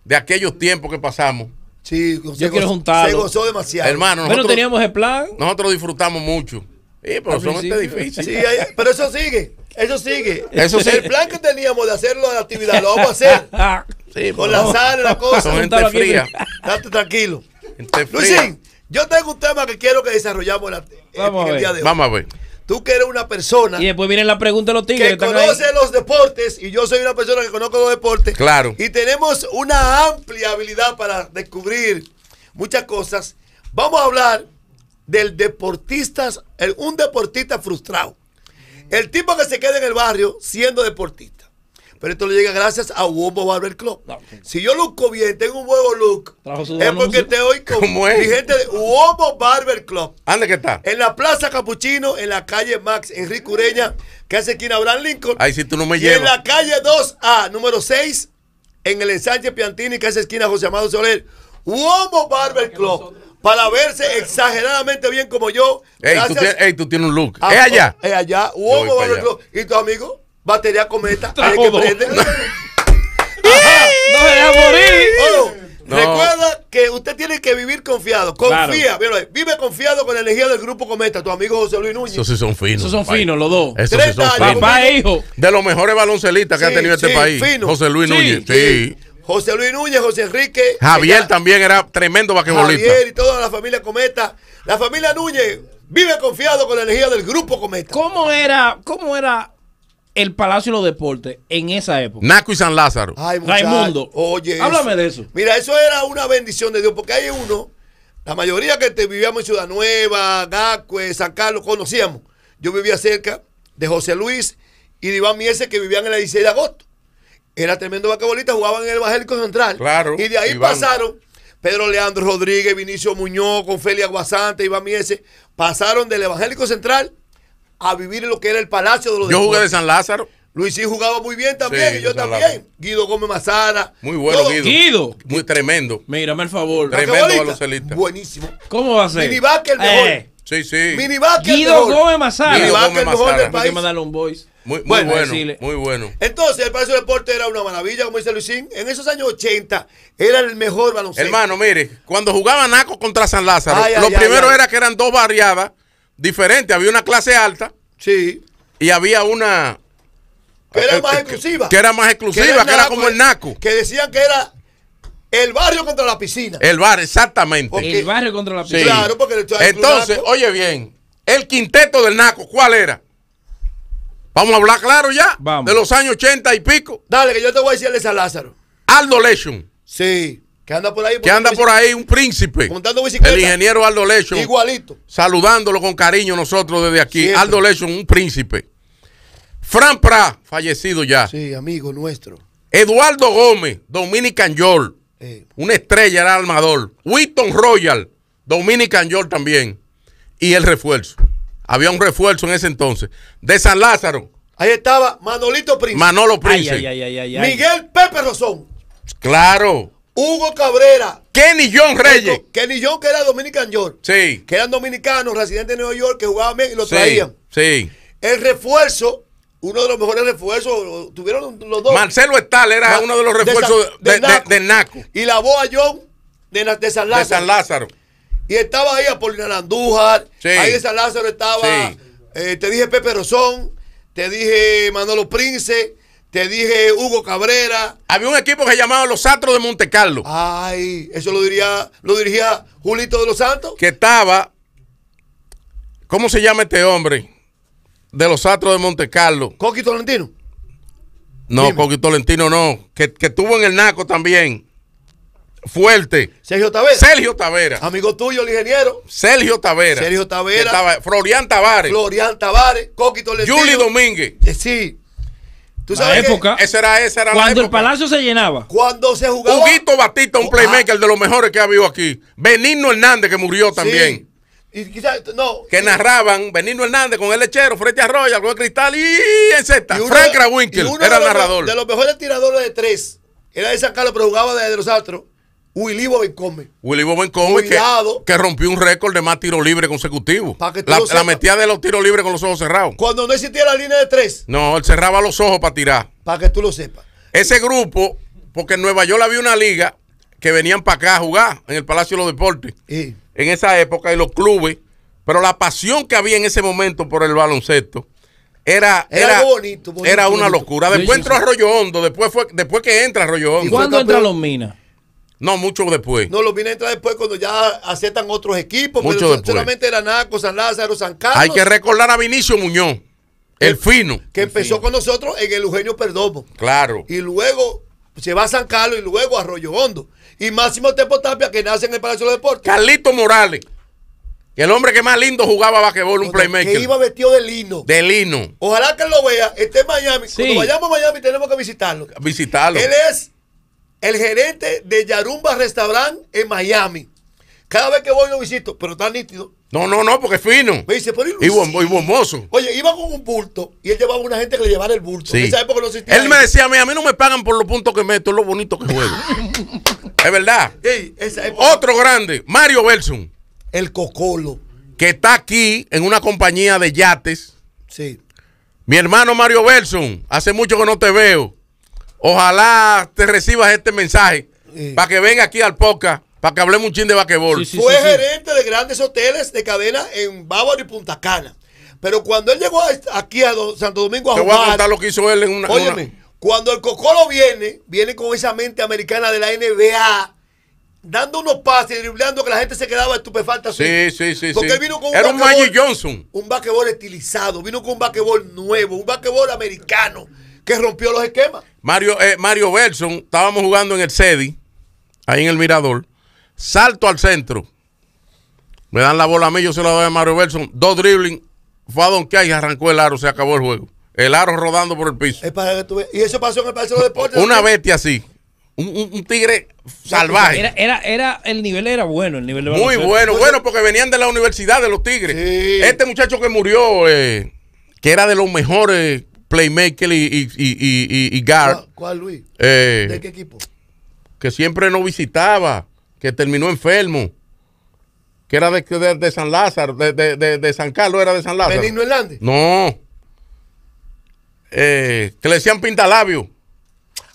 de aquellos tiempos que pasamos. Sí, yo quiero juntarlo. Se gozó demasiado. Hermano, nosotros, bueno, teníamos el plan. Nosotros disfrutamos mucho. Sí, pero son difícil. Sí, pero eso sigue. Eso sigue. Eso sí. El plan que teníamos de hacerlo la actividad lo vamos a hacer. Sí, con la sal, la cosa. Con gente fría. Date tranquilo. Luisín, yo tengo un tema que quiero que desarrollamos vamos el día de hoy. Vamos a ver. Tú que eres una persona. Y después viene la pregunta los tigres. Que, conoce los deportes. Y yo soy una persona que conozco los deportes. Claro. Y tenemos una amplia habilidad para descubrir muchas cosas. Vamos a hablar del deportista, un deportista frustrado. El tipo que se queda en el barrio siendo deportista. Pero esto le llega gracias a Uomo Barber Club. Si yo luzco bien, tengo un huevo look, es porque te doy con mi gente de Uomo Barber Club. ¿Dónde que está? En la Plaza Capuchino, en la calle Max Enrique Ureña, que hace esquina Abraham Lincoln. Ahí sí tú no me llevas. en la calle 2A, número 6, en el ensanche Piantini, que hace esquina José Amado Soler. Uomo Barber Club para verse exageradamente bien como yo. Ey, tú, ey, tú tienes un look. Ah, es allá. Oh, es allá. ¿Y tu amigo? Batería Cometa. tiene que prende. Ajá. ¡No voy a morir! Recuerda que usted tiene que vivir confiado. Confía, vive confiado con la energía del grupo Cometa, tu amigo José Luis Núñez. Esos sí son finos. Esos son finos, los dos. Esos sí Papá e hijo. De los mejores baloncelistas que ha tenido este país. José Luis Núñez. Sí. José Luis Núñez, José Enrique. Javier también era tremendo vaquebolito. Javier y toda la familia Cometa. La familia Núñez vive confiado con la energía del grupo Cometa. ¿Cómo era, cómo era el Palacio de los Deportes en esa época? Naco y San Lázaro. Ay, Raimundo. Háblame de eso. Mira, eso era una bendición de Dios, porque hay uno, la mayoría que te vivíamos en Ciudad Nueva, Gacue, San Carlos, conocíamos. Yo vivía cerca de José Luis y de Iván que vivían en la 16 de agosto era tremendo vaquebolista, jugaba en el Evangélico Central. Claro. Y de ahí pasaron Pedro Leandro Rodríguez, Vinicio Muñoz, con Felia Aguasante, Iván Mieses, pasaron del Evangélico Central a vivir en lo que era el Palacio de los Yo jugué de San Lázaro. Luis Luisín jugaba muy bien también, y yo también. Guido Gómez Mazara. Muy bueno, Guido. Guido. Muy tremendo. Mírame el favor. Tremendo baloncelista. Buenísimo. ¿Cómo va a ser? Mini el mejor. Eh. Sí, sí. Mini Guido Gómez Mazara. Guido el mejor del país. Muy, bueno, muy bueno. Entonces, el Palacio de Deporte era una maravilla, como dice Luisín. En esos años 80 era el mejor baloncesto. Hermano, mire, cuando jugaba Naco contra San Lázaro, lo primero era que eran dos variadas diferentes. Había una clase alta. Sí. Y había una. Que era eh, más eh, exclusiva. Que era más exclusiva, que era, como el Naco. Que decían que era el barrio contra la piscina. El barrio, exactamente. el barrio contra la piscina. Claro, porque Entonces, oye bien, el quinteto del Naco, ¿cuál era? Vamos a hablar claro ya. De los años 80 y pico. Dale, que yo te voy a decir a Lázaro. Aldo Lechon Sí. Que anda por ahí. Que anda por ahí un príncipe. Montando bicicleta. El ingeniero Aldo Lechon Igualito. Saludándolo con cariño nosotros desde aquí. Aldo Lechon, un príncipe. Fran Pra, fallecido ya. Sí, amigo nuestro. Eduardo Gómez, Dominican Yol. Una estrella, era armador. Winston Royal, Dominican Yol también. Y el refuerzo. Había un refuerzo en ese entonces. De San Lázaro. Ahí estaba Manolito Prince Manolo Prince Miguel Pepe Rosón. Claro. Hugo Cabrera. Kenny John Reyes. Kenny John, que era Dominican York. Sí. Que eran dominicanos, residentes de Nueva York, que jugaban bien y lo traían. Sí. El refuerzo, uno de los mejores refuerzos, tuvieron los dos. Marcelo Estal era uno de los refuerzos de, Naco. Y la boa John de, San Lázaro. De San Lázaro. Y estaba ahí a Andújar, ahí en San Lázaro estaba, eh, te dije Pepe Rosón, te dije Manolo Prince, te dije Hugo Cabrera. Había un equipo que se llamaba Los Satros de Monte Carlo. Ay, eso lo diría, lo dirigía Julito de los Santos. Que estaba, ¿cómo se llama este hombre? De los Satros de Monte Carlo. Coqui Tolentino. No, Coqui Tolentino no. Que, que estuvo en el Naco también fuerte. Sergio Tavera. Sergio Tavera. Amigo tuyo, el ingeniero. Sergio Tavera. Sergio Tavera. Florian Tavares. Florian Tavares. Coquito Juli Domínguez. Eh, sí. ¿Tú sabes la época. Esa era, esa Cuando el palacio se llenaba. Cuando se jugaba. Huguito Batista, un ah. playmaker de los mejores que ha habido aquí. Benigno Hernández, que murió también. Sí. Y Que narraban Benino Hernández con el lechero, Frente Arroyo, con el cristal y etcétera. Frank Rawinkel era el narrador. De los mejores tiradores de tres. Era de San Carlos, pero jugaba desde los astros. Willy Boben come. Willy que, rompió un récord de más tiros libres consecutivos. La, metía de los tiros libres con los ojos cerrados. Cuando no existía la línea de tres. No, él cerraba los ojos para tirar. Para que tú lo sepas. Ese grupo, porque en Nueva York había una liga que venían para acá a jugar en el Palacio de los Deportes. En esa época y los clubes. Pero la pasión que había en ese momento por el baloncesto era, era, bonito, era una locura. Después entró a entró Hondo, después, fue, después que entra Arroyo Hondo. ¿Y cuándo entra Los Minas? No, mucho después. No, lo viene a entrar después cuando ya aceptan otros equipos. Muchos pero después. Solamente era Naco, San Lázaro, San Carlos. Hay que recordar a Vinicio Muñoz, el, fino. Que empezó con nosotros en el Eugenio Perdomo. Claro. Y luego se va a San Carlos y luego a Arroyo Hondo. Y Máximo Tempo Tapia, que nace en el Palacio de los Deportes. Carlito Morales. Que el hombre que más lindo jugaba basquetbol, un playmaker. Que iba vestido de lino. De lino. Ojalá que lo vea, Este en Miami. Cuando vayamos a Miami tenemos que visitarlo. Visitarlo. Él es el gerente de Yarumba Restaurant en Miami. Cada vez que voy lo visito, pero está nítido. No, no, no, porque es fino. Me dice, por Y bomboso Oye, iba con un bulto y él llevaba una gente que le llevara el bulto. él me decía a mí, no me pagan por los puntos que meto, es lo bonito que juego. es verdad. Sí, Otro grande, Mario Belson. El Cocolo. Que está aquí en una compañía de yates. Sí. Mi hermano Mario Belson, hace mucho que no te veo. Ojalá te recibas este mensaje para que venga aquí al Poca para que hablemos un chin de vaquebol. Fue gerente de grandes hoteles de cadena en Bávaro y Punta Cana. Pero cuando él llegó aquí a Santo Domingo a Te voy a contar lo que hizo él en una. cuando el Cocolo viene, viene con esa mente americana de la NBA dando unos pases, driblando que la gente se quedaba estupefacta. Sí, sí, sí. Porque él vino con un Era un Johnson. Un estilizado, vino con un basquetbol nuevo, un basquetbol americano que rompió los esquemas. Eh, Mario, Belson, estábamos jugando en el SEDI, ahí en el Mirador. Salto al centro. Me dan la bola a mí, yo se la doy a Mario Belson. Dos dribbling, fue a hay y arrancó el aro, se acabó el juego. El aro rodando por el piso. Y eso pasó en el Palacio de Deportes. Una bestia así. Un, tigre salvaje. Era, era, el nivel era bueno, el nivel Muy bueno, bueno, porque venían de la universidad de los Tigres. Este muchacho que murió, eh, que era de los mejores Playmaker y, y, y, y Gar. ¿Cuál, Luis? Eh, ¿De qué equipo? Que siempre no visitaba, que terminó enfermo. Que era de, San Lázaro, de, de, San Carlos, era de San Lázaro. ¿Benigno Hernández? No. Eh, que le decían pintalabio.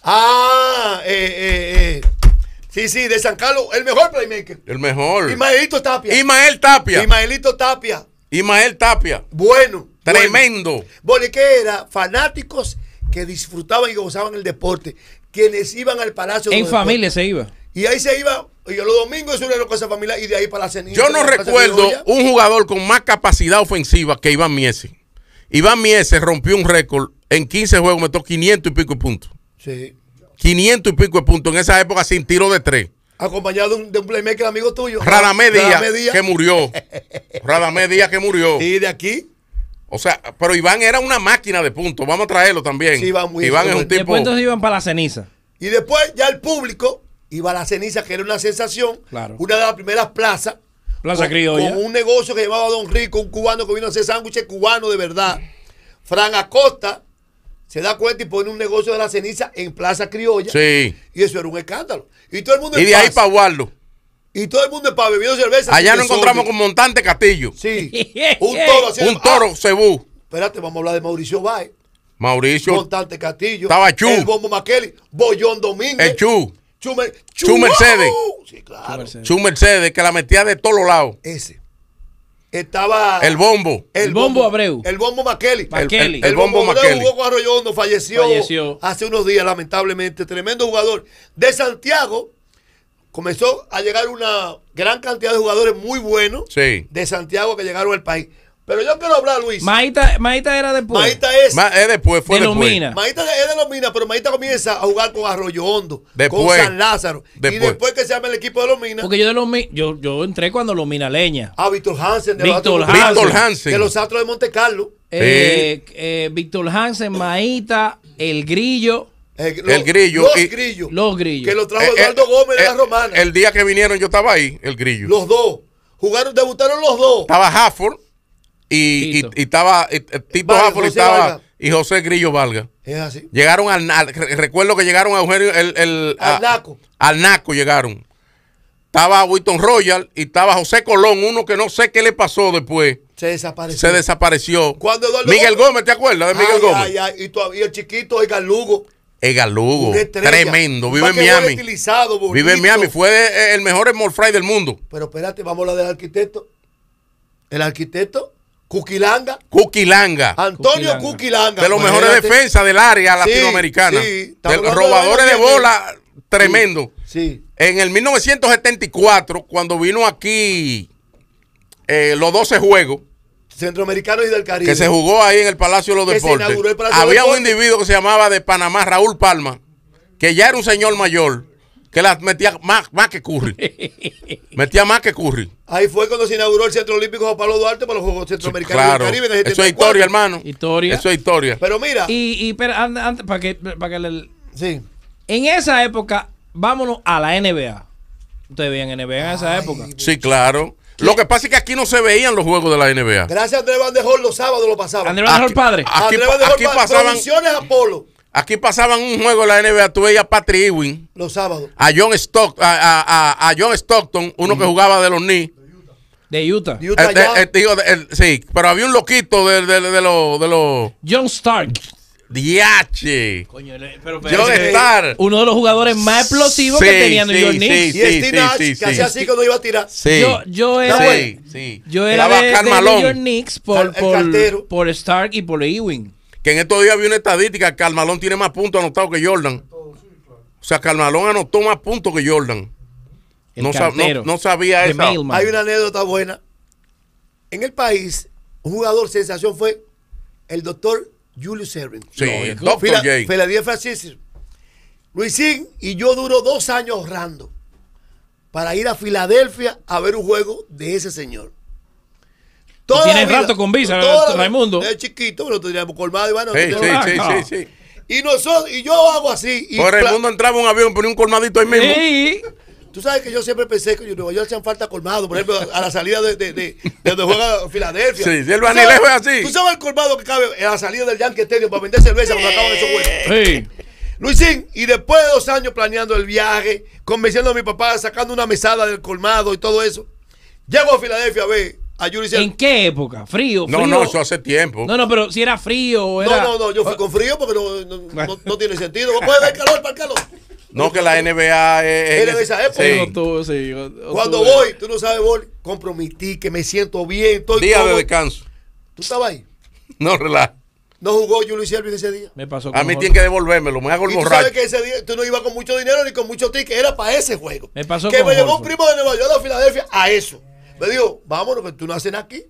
Ah, eh, eh, eh, Sí, sí, de San Carlos, el mejor playmaker. El mejor. Imaelito Tapia. Imael Tapia. Imaelito Tapia. Ismael Tapia. Bueno. Tremendo. Bueno, que era fanáticos que disfrutaban y gozaban el deporte, quienes iban al Palacio. En familia se iba. Y ahí se iba, y los domingos eso era una cosa familia y de ahí para la ceniza. Yo no recuerdo un jugador con más capacidad ofensiva que Iván Miese. Iván Miese rompió un récord, en 15 juegos metió 500 y pico de puntos. Sí. 500 y pico de puntos en esa época sin tiro de tres acompañado de un, de playmaker amigo tuyo. Radamé Díaz, que murió. Radamé Díaz que murió. Y de aquí. O sea, pero Iván era una máquina de punto Vamos a traerlo también. Iván, es un tipo. Después entonces iban para la ceniza. Y después ya el público iba a la ceniza, que era una sensación. Una de las primeras plazas. Plaza con, Criolla. Con un negocio que llamaba Don Rico, un cubano que vino a hacer sándwiches Cubano de verdad. Fran Acosta se da cuenta y pone un negocio de la ceniza en Plaza Criolla. Sí. Y eso era un escándalo. Y todo el mundo Y de ahí para guardarlo. Y todo el mundo es para bebiendo cerveza. Allá nos encontramos con Montante Castillo. Sí. un toro Un toro cebú. espérate, vamos a hablar de Mauricio Bay Mauricio. Montante Castillo. Estaba Chu. El Bombo Bollón Domínguez. El Chu. Chu, Mercedes. Sí, claro. Chu Mercedes, que la metía de todos los lados. Ese estaba el bombo el bombo, Abreu el bombo Maqueli el, bombo, Arroyondo falleció, hace unos días lamentablemente tremendo jugador de Santiago comenzó a llegar una gran cantidad de jugadores muy buenos de Santiago que llegaron al país pero yo quiero hablar, Luis. Maíta, Maíta era después. Maíta es. es después, fue de los Minas. Maíta es de los Minas, pero Maíta comienza a jugar con Arroyo Hondo, después, con San Lázaro. Y después que se llama el equipo de los Minas. Porque yo de yo, yo entré cuando Minas leña. Ah, Víctor Hansen. De Víctor Hansen. Víctor Hansen. De los Astros de Monte Carlo. Eh, eh Víctor Hansen, Maíta, El Grillo. El, grillo. Los, grillos, los grillos. Que lo trajo eh, eh, Eduardo Gómez de la Romana. El día que vinieron yo estaba ahí, el grillo. Los dos. Jugaron, debutaron los dos. Estaba Hafford y, estaba y, eh, Tito estaba, y José Grillo Valga. Es así. Llegaron al, recuerdo que llegaron a al, Naco. al Naco llegaron. Estaba Winston Royal y estaba José Colón, uno que no sé qué le pasó después. Se desapareció. Se desapareció. Miguel Gómez, ¿te acuerdas de Miguel Gómez? Ay, ay, y todavía el chiquito Edgar Lugo. tremendo, vive en Miami. Vive en Miami, fue eh, el mejor Small Fry del mundo. Pero espérate, vamos a hablar del arquitecto. El arquitecto Cuquilanga. Cuquilanga. Antonio Cuquilanga. De los mejores defensas del área latinoamericana. robadores de, bola tremendo. Sí, En el 1974, cuando vino aquí eh, los 12 juegos. Centroamericanos y del Caribe. Que se jugó ahí en el Palacio de los Deportes. Había un individuo que se llamaba de Panamá, Raúl Palma, que ya era un señor mayor que las metía más, más que Curry. metía más que Curry. Ahí fue cuando se inauguró el Centro Olímpico de Pablo Duarte para los Juegos Centroamericanos y Caribe. Eso es historia, hermano. Historia. Eso es historia. Pero mira. Y, y antes, para que, que le... Sí. En esa época, vámonos a la NBA. Ustedes veían NBA en esa época. Sí, claro. Lo que pasa es que aquí no se veían los juegos de la NBA. Gracias a Andrés Van de los sábados lo pasaban. Andrés Van de padre. Aquí, Andrés Van de aquí pasaban. Apolo. Aquí pasaban un juego en la NBA, tú veías a Patrick Ewing. Los sábados. A John, Stock, a, a, a John Stockton, uno que jugaba de los Knicks. De Utah. De Utah este, este el, sí, pero había un loquito de, de, de, de los... John Stark. DH. Coño, pero, John Stark. Uno de los jugadores más explosivos que tenía sí, New York Knicks. Sí, y Steve Nash, que hacía así cuando iba a tirar. Yo, yo era, sí. yo era de, New York Knicks por, por Stark y por Ewing. Que en estos días vi una estadística que Carmalón tiene más puntos anotados que Jordan. O sea, Carmalón anotó más puntos que Jordan. No, sabía eso. Hay una anécdota buena. En el país, un jugador sensación fue el doctor Julius Erving. Sí, el Luisín y yo duró dos años ahorrando para ir a Filadelfia a ver un juego de ese señor. Tiene tienes rato con visa, Raimundo. Es chiquito, pero tendríamos colmado, bueno, Sí, sí, sí, sí, sí. Y nosotros, y yo hago así. Y por mundo entraba un avión, ponía un colmadito ahí mismo. Sí. Tú sabes que yo siempre pensé que en Nueva York hacían falta colmado, por ejemplo, a la salida de, de, de, de donde juega Filadelfia. Sí, si el Vanilejo es así. Tú sabes el colmado que cabe en la salida del Yankee Stadium para vender cerveza cuando acaban esos juegos. Sí. Luisín, y después de dos años planeando el viaje, convenciendo a mi papá, sacando una mesada del colmado y todo eso, llego a Filadelfia a ver Ah, ¿En qué época? ¿Frío? No, frío? no, eso hace tiempo. No, no, pero si era frío o era... No, no, no, yo fui con frío porque no, no, no, no tiene sentido. Puede ver calor para el calor. No, que la NBA es. Era esa época. sí, Cuando voy, tú no sabes, voy, mi que me siento bien. Estoy día de descanso. ¿Tú estabas ahí? No, relaja. No jugó Julio Siervis ese día. Me pasó A mí tiene que devolvérmelo, me hago el borracho. Tú sabes que ese día tú no ibas con mucho dinero ni con mucho ticket era para ese juego. Me pasó Que me llevó un primo de Nueva York a Filadelfia a eso. Me dijo, vámonos, que tú no haces aquí.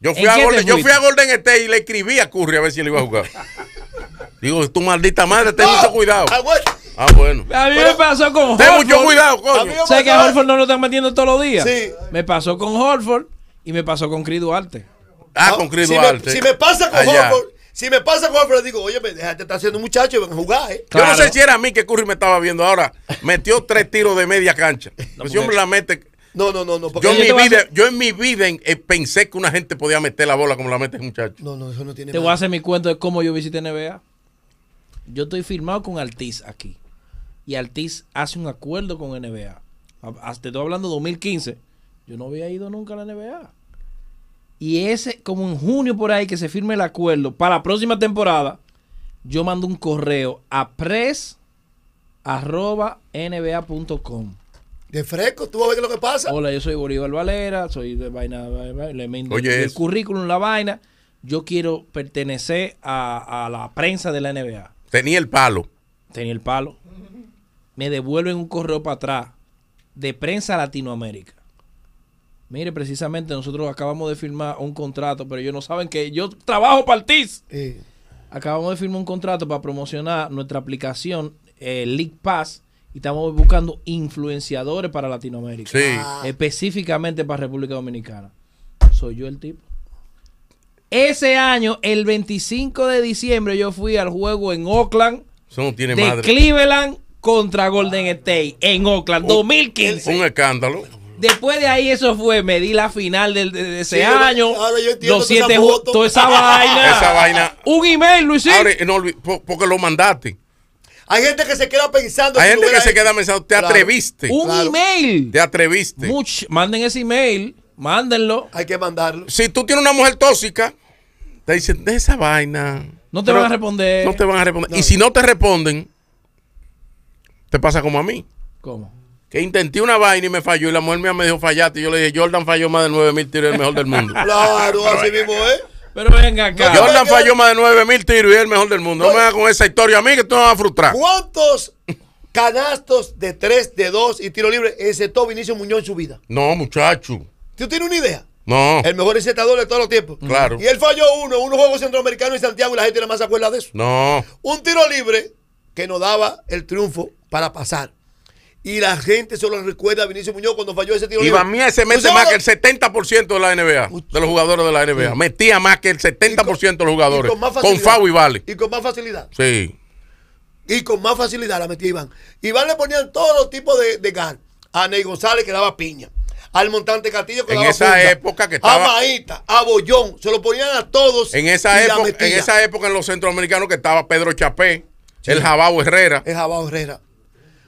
Yo fui, a Golden, yo fui a Golden State y le escribí a Curry a ver si él iba a jugar. Digo, tu maldita madre, ten mucho cuidado. Ah, ah, bueno. A mí me pasó con Holford Ten mucho cuidado, coño. sé que a Horford no lo están metiendo todos los días. Sí. Me pasó con Horford y me pasó con Cri Duarte. Ah, ah con Cris Duarte. si me pasa con Holford Si me pasa con Horford, digo, oye, déjate estar haciendo muchacho y ven a jugar, ¿eh? Yo no sé si era a mí que Curry me estaba viendo ahora. Metió tres tiros de media cancha. Pues si hombre la mete no, no, no, no. Yo en, mi vida, eh, pensé que una gente podía meter la bola como la mete el muchacho. No, no, eso no tiene Te voy a hacer mi cuento de cómo yo visité NBA. Yo estoy firmado con Altiz aquí. Y Altiz hace un acuerdo con NBA. Te estoy hablando de 2015. Yo no había ido nunca a la NBA. Y ese, como en junio por ahí que se firme el acuerdo para la próxima temporada, yo mando un correo a press.nba.com de fresco, tú vas a ver lo que pasa. Hola, yo soy Bolívar Valera, soy de vaina, el currículum, la vaina. Yo quiero pertenecer a, la prensa de la NBA. Tenía el palo. Tenía el palo. Me devuelven un correo para atrás de prensa Latinoamérica. Mire, precisamente nosotros acabamos de firmar un contrato, pero ellos no saben que yo trabajo para el TIS. Acabamos de firmar un contrato para promocionar nuestra aplicación eh, League Pass y estamos buscando influenciadores para Latinoamérica. Sí. Ah. Específicamente para República Dominicana. Soy yo el tipo. Ese año, el 25 de diciembre, yo fui al juego en Oakland. Eso no tiene madre. Cleveland contra Golden State en Oakland, 2015. Un escándalo. Después de ahí, eso fue, me di la final de, ese año. Ahora yo entiendo los siete esa toda esa vaina. Esa vaina. Un email, Luisito. Eh, porque lo mandaste. Hay gente que se queda pensando. Hay gente que se queda pensando, te atreviste. Un email. Te atreviste. manden ese email, mándenlo. Hay que mandarlo. Si tú tienes una mujer tóxica, te dicen, de esa vaina. No te van a responder. No te van a responder. Y si no te responden, te pasa como a mí. ¿Cómo? Que intenté una vaina y me falló y la mujer mía me dijo fallaste. Y yo le dije, Jordan falló más de 9000 mil tiros, el mejor del mundo. claro, así mismo, ¿eh? Pero venga acá. Jordan falló más de 9 mil tiros y es el mejor del mundo. No, me hagas con esa historia a mí que tú me vas a frustrar. ¿Cuántos canastos de 3, de 2 y tiro libre todo Vinicio Muñoz en su vida? No, muchacho. ¿Tú tienes una idea? No. El mejor encetador de todos los tiempos. Claro. Y él falló uno, unos juegos centroamericanos en Santiago y la gente nada más se acuerda de eso. No. Un tiro libre que nos daba el triunfo para pasar. Y la gente solo recuerda a Vinicio Muñoz cuando falló ese tiro. Iván mía se mete más que el 70% de la NBA, de los jugadores de la NBA. Metía más que el 70% de los jugadores. Con, Fabio Fau y Vale. Y con más facilidad. Sí. Y con más facilidad la metía Iván. Iván le ponían todos los tipos de, de gas. A Ney González que daba piña. Al Montante Castillo que en daba esa época que estaba, A Maíta, a Bollón. Se lo ponían a todos. En esa, época, en esa época en los centroamericanos que estaba Pedro Chapé, el Jabao Herrera. El Jabao Herrera.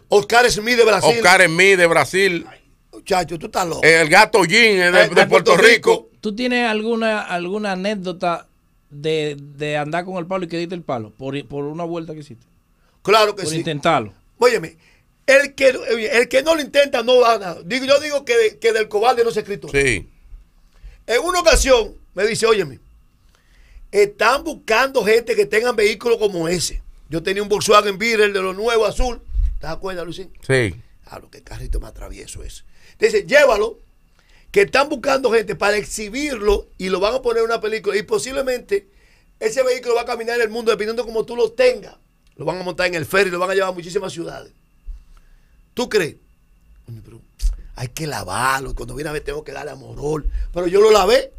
Oscar Smith de Brasil. Oscar Smith de Brasil. tú estás loco. El gato Jean eh, de, de Puerto, Rico. ¿Tú tienes alguna, alguna anécdota de, andar con el palo y que diste el palo por, por una vuelta que hiciste? Claro que sí. Por intentarlo. Óyeme, el que, el que no lo intenta no da Digo, yo digo que, que del cobarde no se escrito. Sí. En una ocasión me dice, óyeme, están buscando gente que tengan vehículos como ese. Yo tenía un Volkswagen Beetle de lo nuevo azul ¿Te acuerdas, Luisín? Sí. Ah, lo que carrito más atravieso es. Dice, llévalo, que están buscando gente para exhibirlo y lo van a poner en una película. Y posiblemente ese vehículo va a caminar en el mundo dependiendo como tú lo tengas. Lo van a montar en el ferry, lo van a llevar a muchísimas ciudades. ¿Tú crees? Pero hay que lavarlo. Cuando viene a ver, tengo que darle amor Pero yo lo lavé.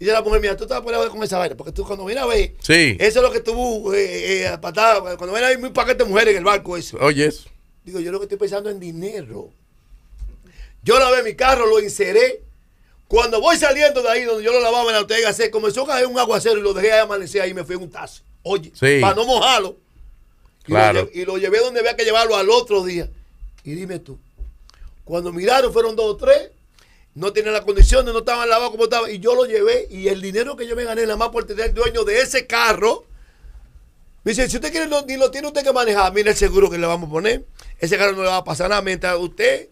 Y yo la mujer, mira, tú te vas a poner con esa vaina, porque tú cuando vienes a ver, sí. eso es lo que tuvo eh, eh, eh, patada, cuando vienes a muy paquete de mujeres en el barco eso. Oye, eso. Digo, yo lo que estoy pensando en dinero. Yo lavé mi carro, lo inseré. Cuando voy saliendo de ahí donde yo lo lavaba en la Ortega comenzó a caer un aguacero y lo dejé ahí amanecer ahí y me fui en un taxi. Oye, para no mojarlo. claro. y lo llevé donde había que llevarlo al otro día. Y dime tú, cuando miraron fueron dos o tres no tenía las condiciones, no estaba lavado como estaba. Y yo lo llevé y el dinero que yo me gané, nada más por tener el dueño de ese carro, dice, si usted quiere, lo, ni lo tiene usted que manejar, mire el seguro que le vamos a poner, ese carro no le va a pasar nada, mientras usted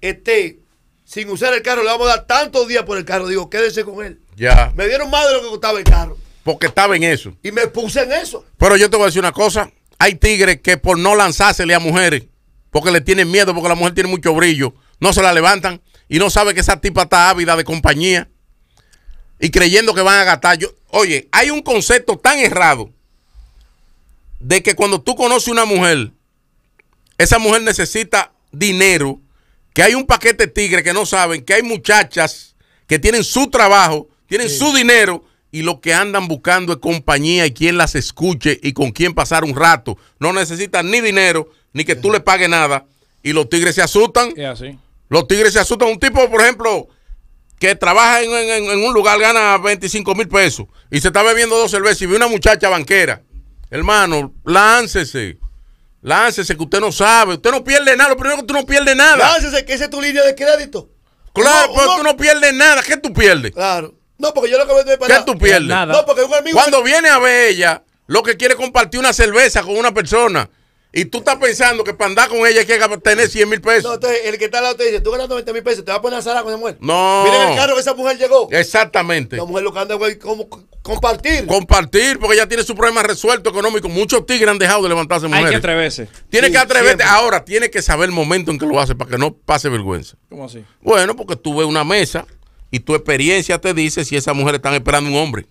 esté sin usar el carro, le vamos a dar tantos días por el carro, digo, quédese con él. Ya. Me dieron más de lo que costaba el carro. Porque estaba en eso. Y me puse en eso. Pero yo te voy a decir una cosa, hay tigres que por no lanzársele a mujeres, porque le tienen miedo, porque la mujer tiene mucho brillo, no se la levantan y no sabe que esa tipa está ávida de compañía y creyendo que van a gastar. oye, hay un concepto tan errado de que cuando tú conoces una mujer, esa mujer necesita dinero, que hay un paquete tigre que no saben, que hay muchachas que tienen su trabajo, tienen su dinero y lo que andan buscando es compañía y quien las escuche y con quien pasar un rato. No necesitan ni dinero, ni que tú le pagues nada y los tigres se asustan. así. Los tigres se asustan. Un tipo, por ejemplo, que trabaja en, un lugar, gana 25 mil pesos y se está bebiendo dos cervezas y ve una muchacha banquera. Hermano, láncese. Láncese, que usted no sabe. Usted no pierde nada. Lo primero que tú no pierdes nada. Láncese, que esa es tu línea de crédito. Claro, pero tú no pierdes nada. ¿Qué tú pierdes? Claro. No, porque yo lo que me para... ¿Qué tú pierdes? Nada. No, porque un amigo... Cuando viene a ver ella, lo que quiere es compartir una cerveza con una persona. Y tú estás pensando que para andar con ella hay que tener 100 mil pesos. No, el que está al lado te dice, tú ganas 20 mil pesos, te vas a poner a sala con esa mujer. No. Miren el carro que esa mujer llegó. Exactamente. La mujer lo que anda, es compartir. Compartir, porque ella tiene su problema resuelto económico. Muchos tigres han dejado de levantarse mujeres. Hay que atreverse. Tiene que atreverse. Ahora, tiene que saber el momento en que lo hace para que no pase vergüenza. ¿Cómo así? Bueno, porque tú ves una mesa y tu experiencia te dice si esas mujeres están esperando un hombre.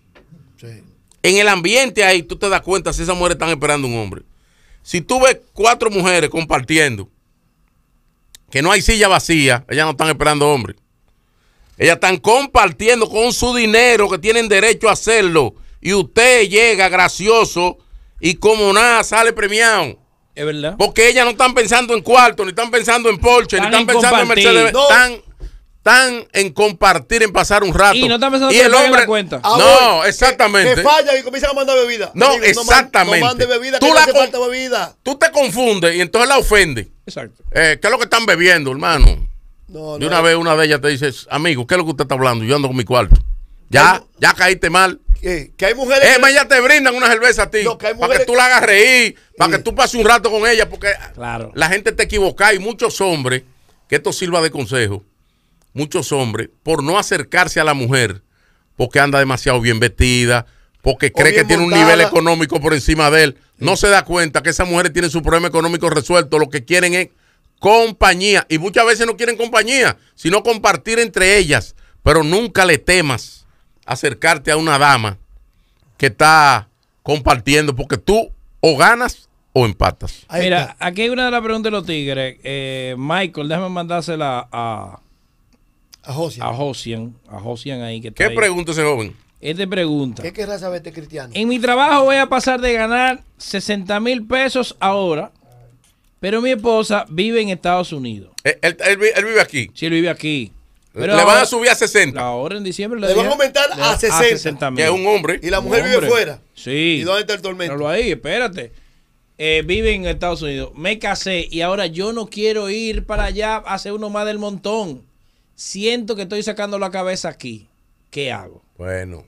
Sí. En el ambiente ahí tú te das cuenta si esas mujeres están esperando un hombre. Si tú ves cuatro mujeres compartiendo, que no hay silla vacía, ellas no están esperando hombres. Ellas están compartiendo con su dinero, que tienen derecho a hacerlo. Y usted llega gracioso y como nada sale premiado. Es verdad. Porque ellas no están pensando en cuarto, ni están pensando en Porsche, ni están pensando en Mercedes. Están están en compartir, en pasar un rato. Y no pensando el hombre, cuenta. no, ah, exactamente. Que, falla y comienza a mandar bebida. No, exactamente. tú la falta bebida. Tú te confundes y entonces la ofende. Exacto. Eh, ¿Qué es lo que están bebiendo, hermano? No, de una vez una de ellas te dice, amigo, ¿qué es lo que usted está hablando? Yo ando con mi cuarto. Ya, ya caíste mal. Que hay mujeres. Es ya te brindan una cerveza a ti. Para que tú la hagas reír, para que tú pases un rato con ella, porque la gente te equivoca y muchos hombres, que esto sirva de consejo muchos hombres por no acercarse a la mujer porque anda demasiado bien vestida, porque cree que tiene un nivel económico por encima de él. No se da cuenta que esas mujeres tienen su problema económico resuelto. Lo que quieren es compañía. Y muchas veces no quieren compañía, sino compartir entre ellas. Pero nunca le temas acercarte a una dama que está compartiendo, porque tú o ganas o empatas. Mira, aquí hay una de las preguntas de los tigres. Eh, Michael, déjame mandársela a, a Josian. A Josian, a ahí que está ¿Qué pregunta ese joven? Él pregunta. ¿Qué querrás saber este cristiano? En mi trabajo voy a pasar de ganar 60 mil pesos ahora, pero mi esposa vive en Estados Unidos. Eh, ¿Él, vive aquí? Sí, él vive aquí. le van a subir a 60. Ahora en diciembre le, van a aumentar a 60. que es un hombre. Y la mujer vive fuera. Sí. ¿Y dónde está el tormento? ahí, espérate. Eh, vive en Estados Unidos. Me casé y ahora yo no quiero ir para allá a hacer uno más del montón siento que estoy sacando la cabeza aquí, ¿qué hago? Bueno.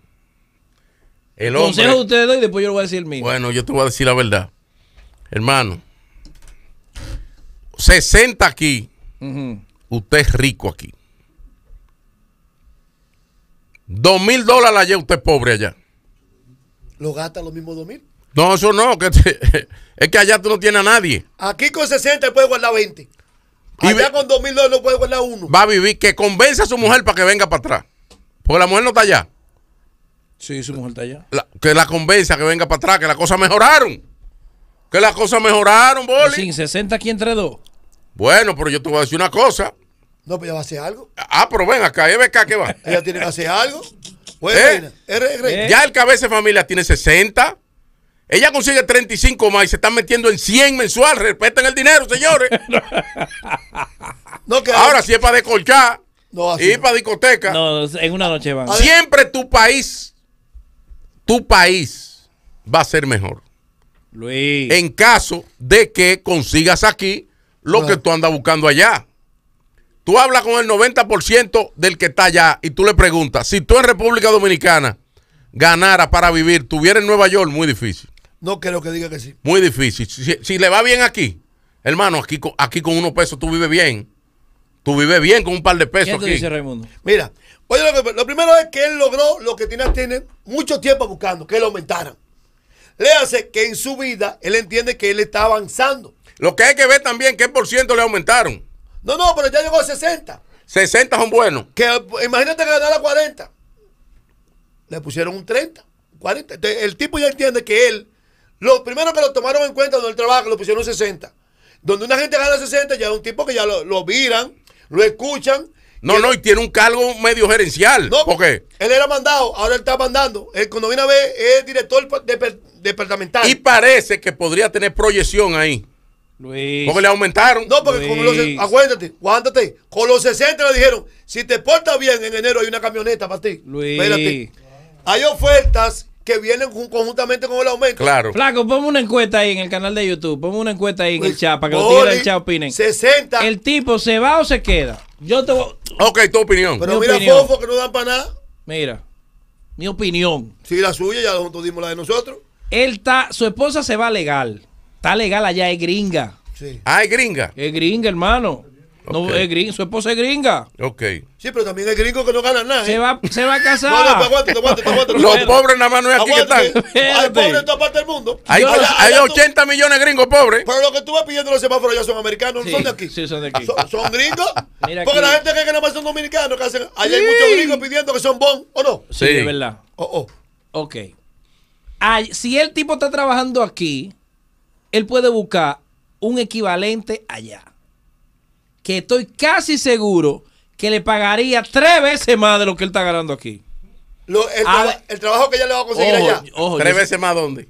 El Consejo a usted doy y después yo le voy a decir el mío. Bueno, yo te voy a decir la verdad. Hermano, 60 aquí, usted es rico aquí. Dos mil dólares allá, usted es pobre allá. Lo gasta los mismos mil? No, eso no, es que allá tú no tienes a nadie. Aquí con 60 puedes guardar 20. Y con dos mil dólares no puede guardar uno. Va a vivir, que convenza a su mujer para que venga para atrás. Porque la mujer no está allá. Sí, su mujer está allá. que la convenza que venga para atrás, que las cosas mejoraron. Que las cosas mejoraron, Boli. Sin 60 aquí entre dos. Bueno, pero yo te voy a decir una cosa. No, pero ella va a hacer algo. Ah, pero ven acá, eh, ve acá que va. ella tiene que hacer algo. ¿Eh? Ya el cabeza de familia tiene 60. Ella consigue 35 más y se están metiendo en 100 mensual. Respeten el dinero, señores. Ahora, si es para descolchar y para discoteca. en una noche van. Siempre tu país, tu país va a ser mejor. Luis. En caso de que consigas aquí lo que ah. tú andas buscando allá. Tú hablas con el 90% del que está allá y tú le preguntas, si tú en República Dominicana ganara para vivir, tuviera en Nueva York, muy difícil. No creo que diga que sí. Muy difícil. Si, le va bien aquí, hermano, aquí, aquí con unos pesos tú vives bien. Tú vives bien con un par de pesos. ¿Qué dice Raimundo? Mira, oye, lo, primero es que él logró lo que tiene mucho tiempo buscando, que le aumentaran. Le hace que en su vida él entiende que él está avanzando. Lo que hay que ver también, ¿qué por ciento le aumentaron? No, no, pero ya llegó a 60. 60 son buenos. Que, imagínate que ganara 40. Le pusieron un 30, 40. el tipo ya entiende que él lo primero que lo tomaron en cuenta donde él trabaja, lo pusieron 60. Donde una gente gana 60, ya es un tipo que ya lo, lo miran, lo escuchan. No, no, y tiene un cargo medio gerencial. No, ¿Por qué? Él era mandado, ahora él está mandando. cuando viene a ver, es director departamental. Y parece que podría tener proyección ahí. Luis. Porque le aumentaron. No, porque como los, acuérdate, aguántate. Con los 60 le dijeron, si te portas bien en enero hay una camioneta para ti. Luis. Espérate. Hay ofertas que vienen conjuntamente con el aumento. Claro. Flaco, ponme una encuesta ahí en el canal de YouTube. Ponme una encuesta ahí en el chat para que los tigres del chat opinen. 60. ¿El tipo se va o se queda? Yo te voy... Ok, tu opinión. Pero mira, fofo, que no dan para nada. Mira. Mi opinión. Sí, la suya, ya nosotros dimos la de nosotros. Él está, su esposa se va legal. Está legal allá, es gringa. Sí. Ah, es gringa. Es gringa, hermano. No es gringo, su esposa es gringa. Ok. Sí, pero también hay gringo que no ganan nada. Se, ¿eh? va, se va a casar. Los pobres nada más no es aquí que están. hay pobres en toda parte del mundo. Hay, hay 80 millones de gringos pobres. Pero lo que tú vas pidiendo los semáforos ya son americanos, no son de aquí. Sí, son de aquí. Ah, son, gringos. porque la gente cree que no más son dominicanos. allá hay muchos gringos pidiendo que son bon, ¿o no? Sí, de verdad. Oh, oh. Ok. si el tipo está trabajando aquí, él puede buscar un equivalente allá que estoy casi seguro que le pagaría tres veces más de lo que él está ganando aquí. Ah, el, trabajo que ya le va a conseguir allá. tres veces más dónde.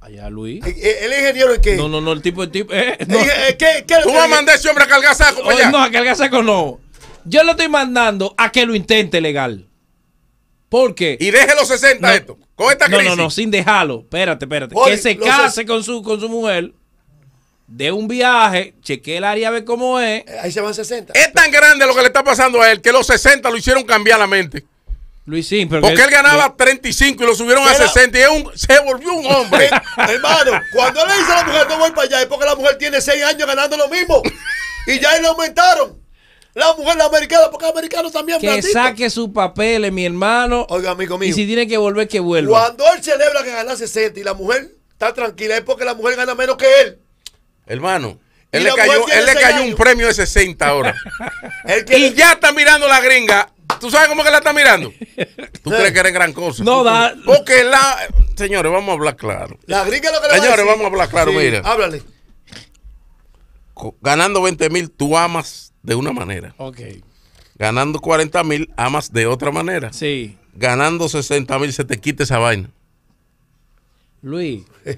Allá, Luis. Eh, ¿El ingeniero es qué? No, no, no, el tipo, el tipo. Eh, eh, Tú vas a mandar a ese hombre a cargar saco. para oh, allá? no, a cargar saco no. Yo lo estoy mandando a que lo intente legal. ¿Por qué? Y deje los 60 no, esto. Con esta crisis. No, no, no, sin dejarlo. Espérate, espérate. que se case con su, con su mujer de un viaje, chequeé el área a ver cómo es. Eh, ahí se van 60. Es tan grande lo que le está pasando a él que los 60 lo hicieron cambiar la mente. Luisín, pero Porque él, ganaba 35 y lo subieron a 60 y se volvió un hombre. Eh, hermano, cuando le dice a la mujer no voy para allá es porque la mujer tiene 6 años ganando lo mismo y ya lo aumentaron. La mujer la americana, porque los americanos también Que saque sus papeles, mi hermano. Oiga, amigo mío. Y si tiene que volver, que vuelva. Cuando él celebra que gana 60 y la mujer está tranquila es porque la mujer gana menos que él. Hermano, él le, cayó, él le cayó, un premio de 60 ahora. que y ya está mirando la gringa. ¿Tú sabes cómo que la está mirando? ¿Tú crees que eres gran cosa? No, da. Porque la. Señores, vamos a hablar claro. La gringa es lo que le Señores, vamos a hablar claro, mira. Háblale. Ganando 20 mil, tú amas de una manera. Ok. Ganando 40 mil, amas de otra manera. Sí. Ganando 60 mil, se te quita esa vaina. Luis.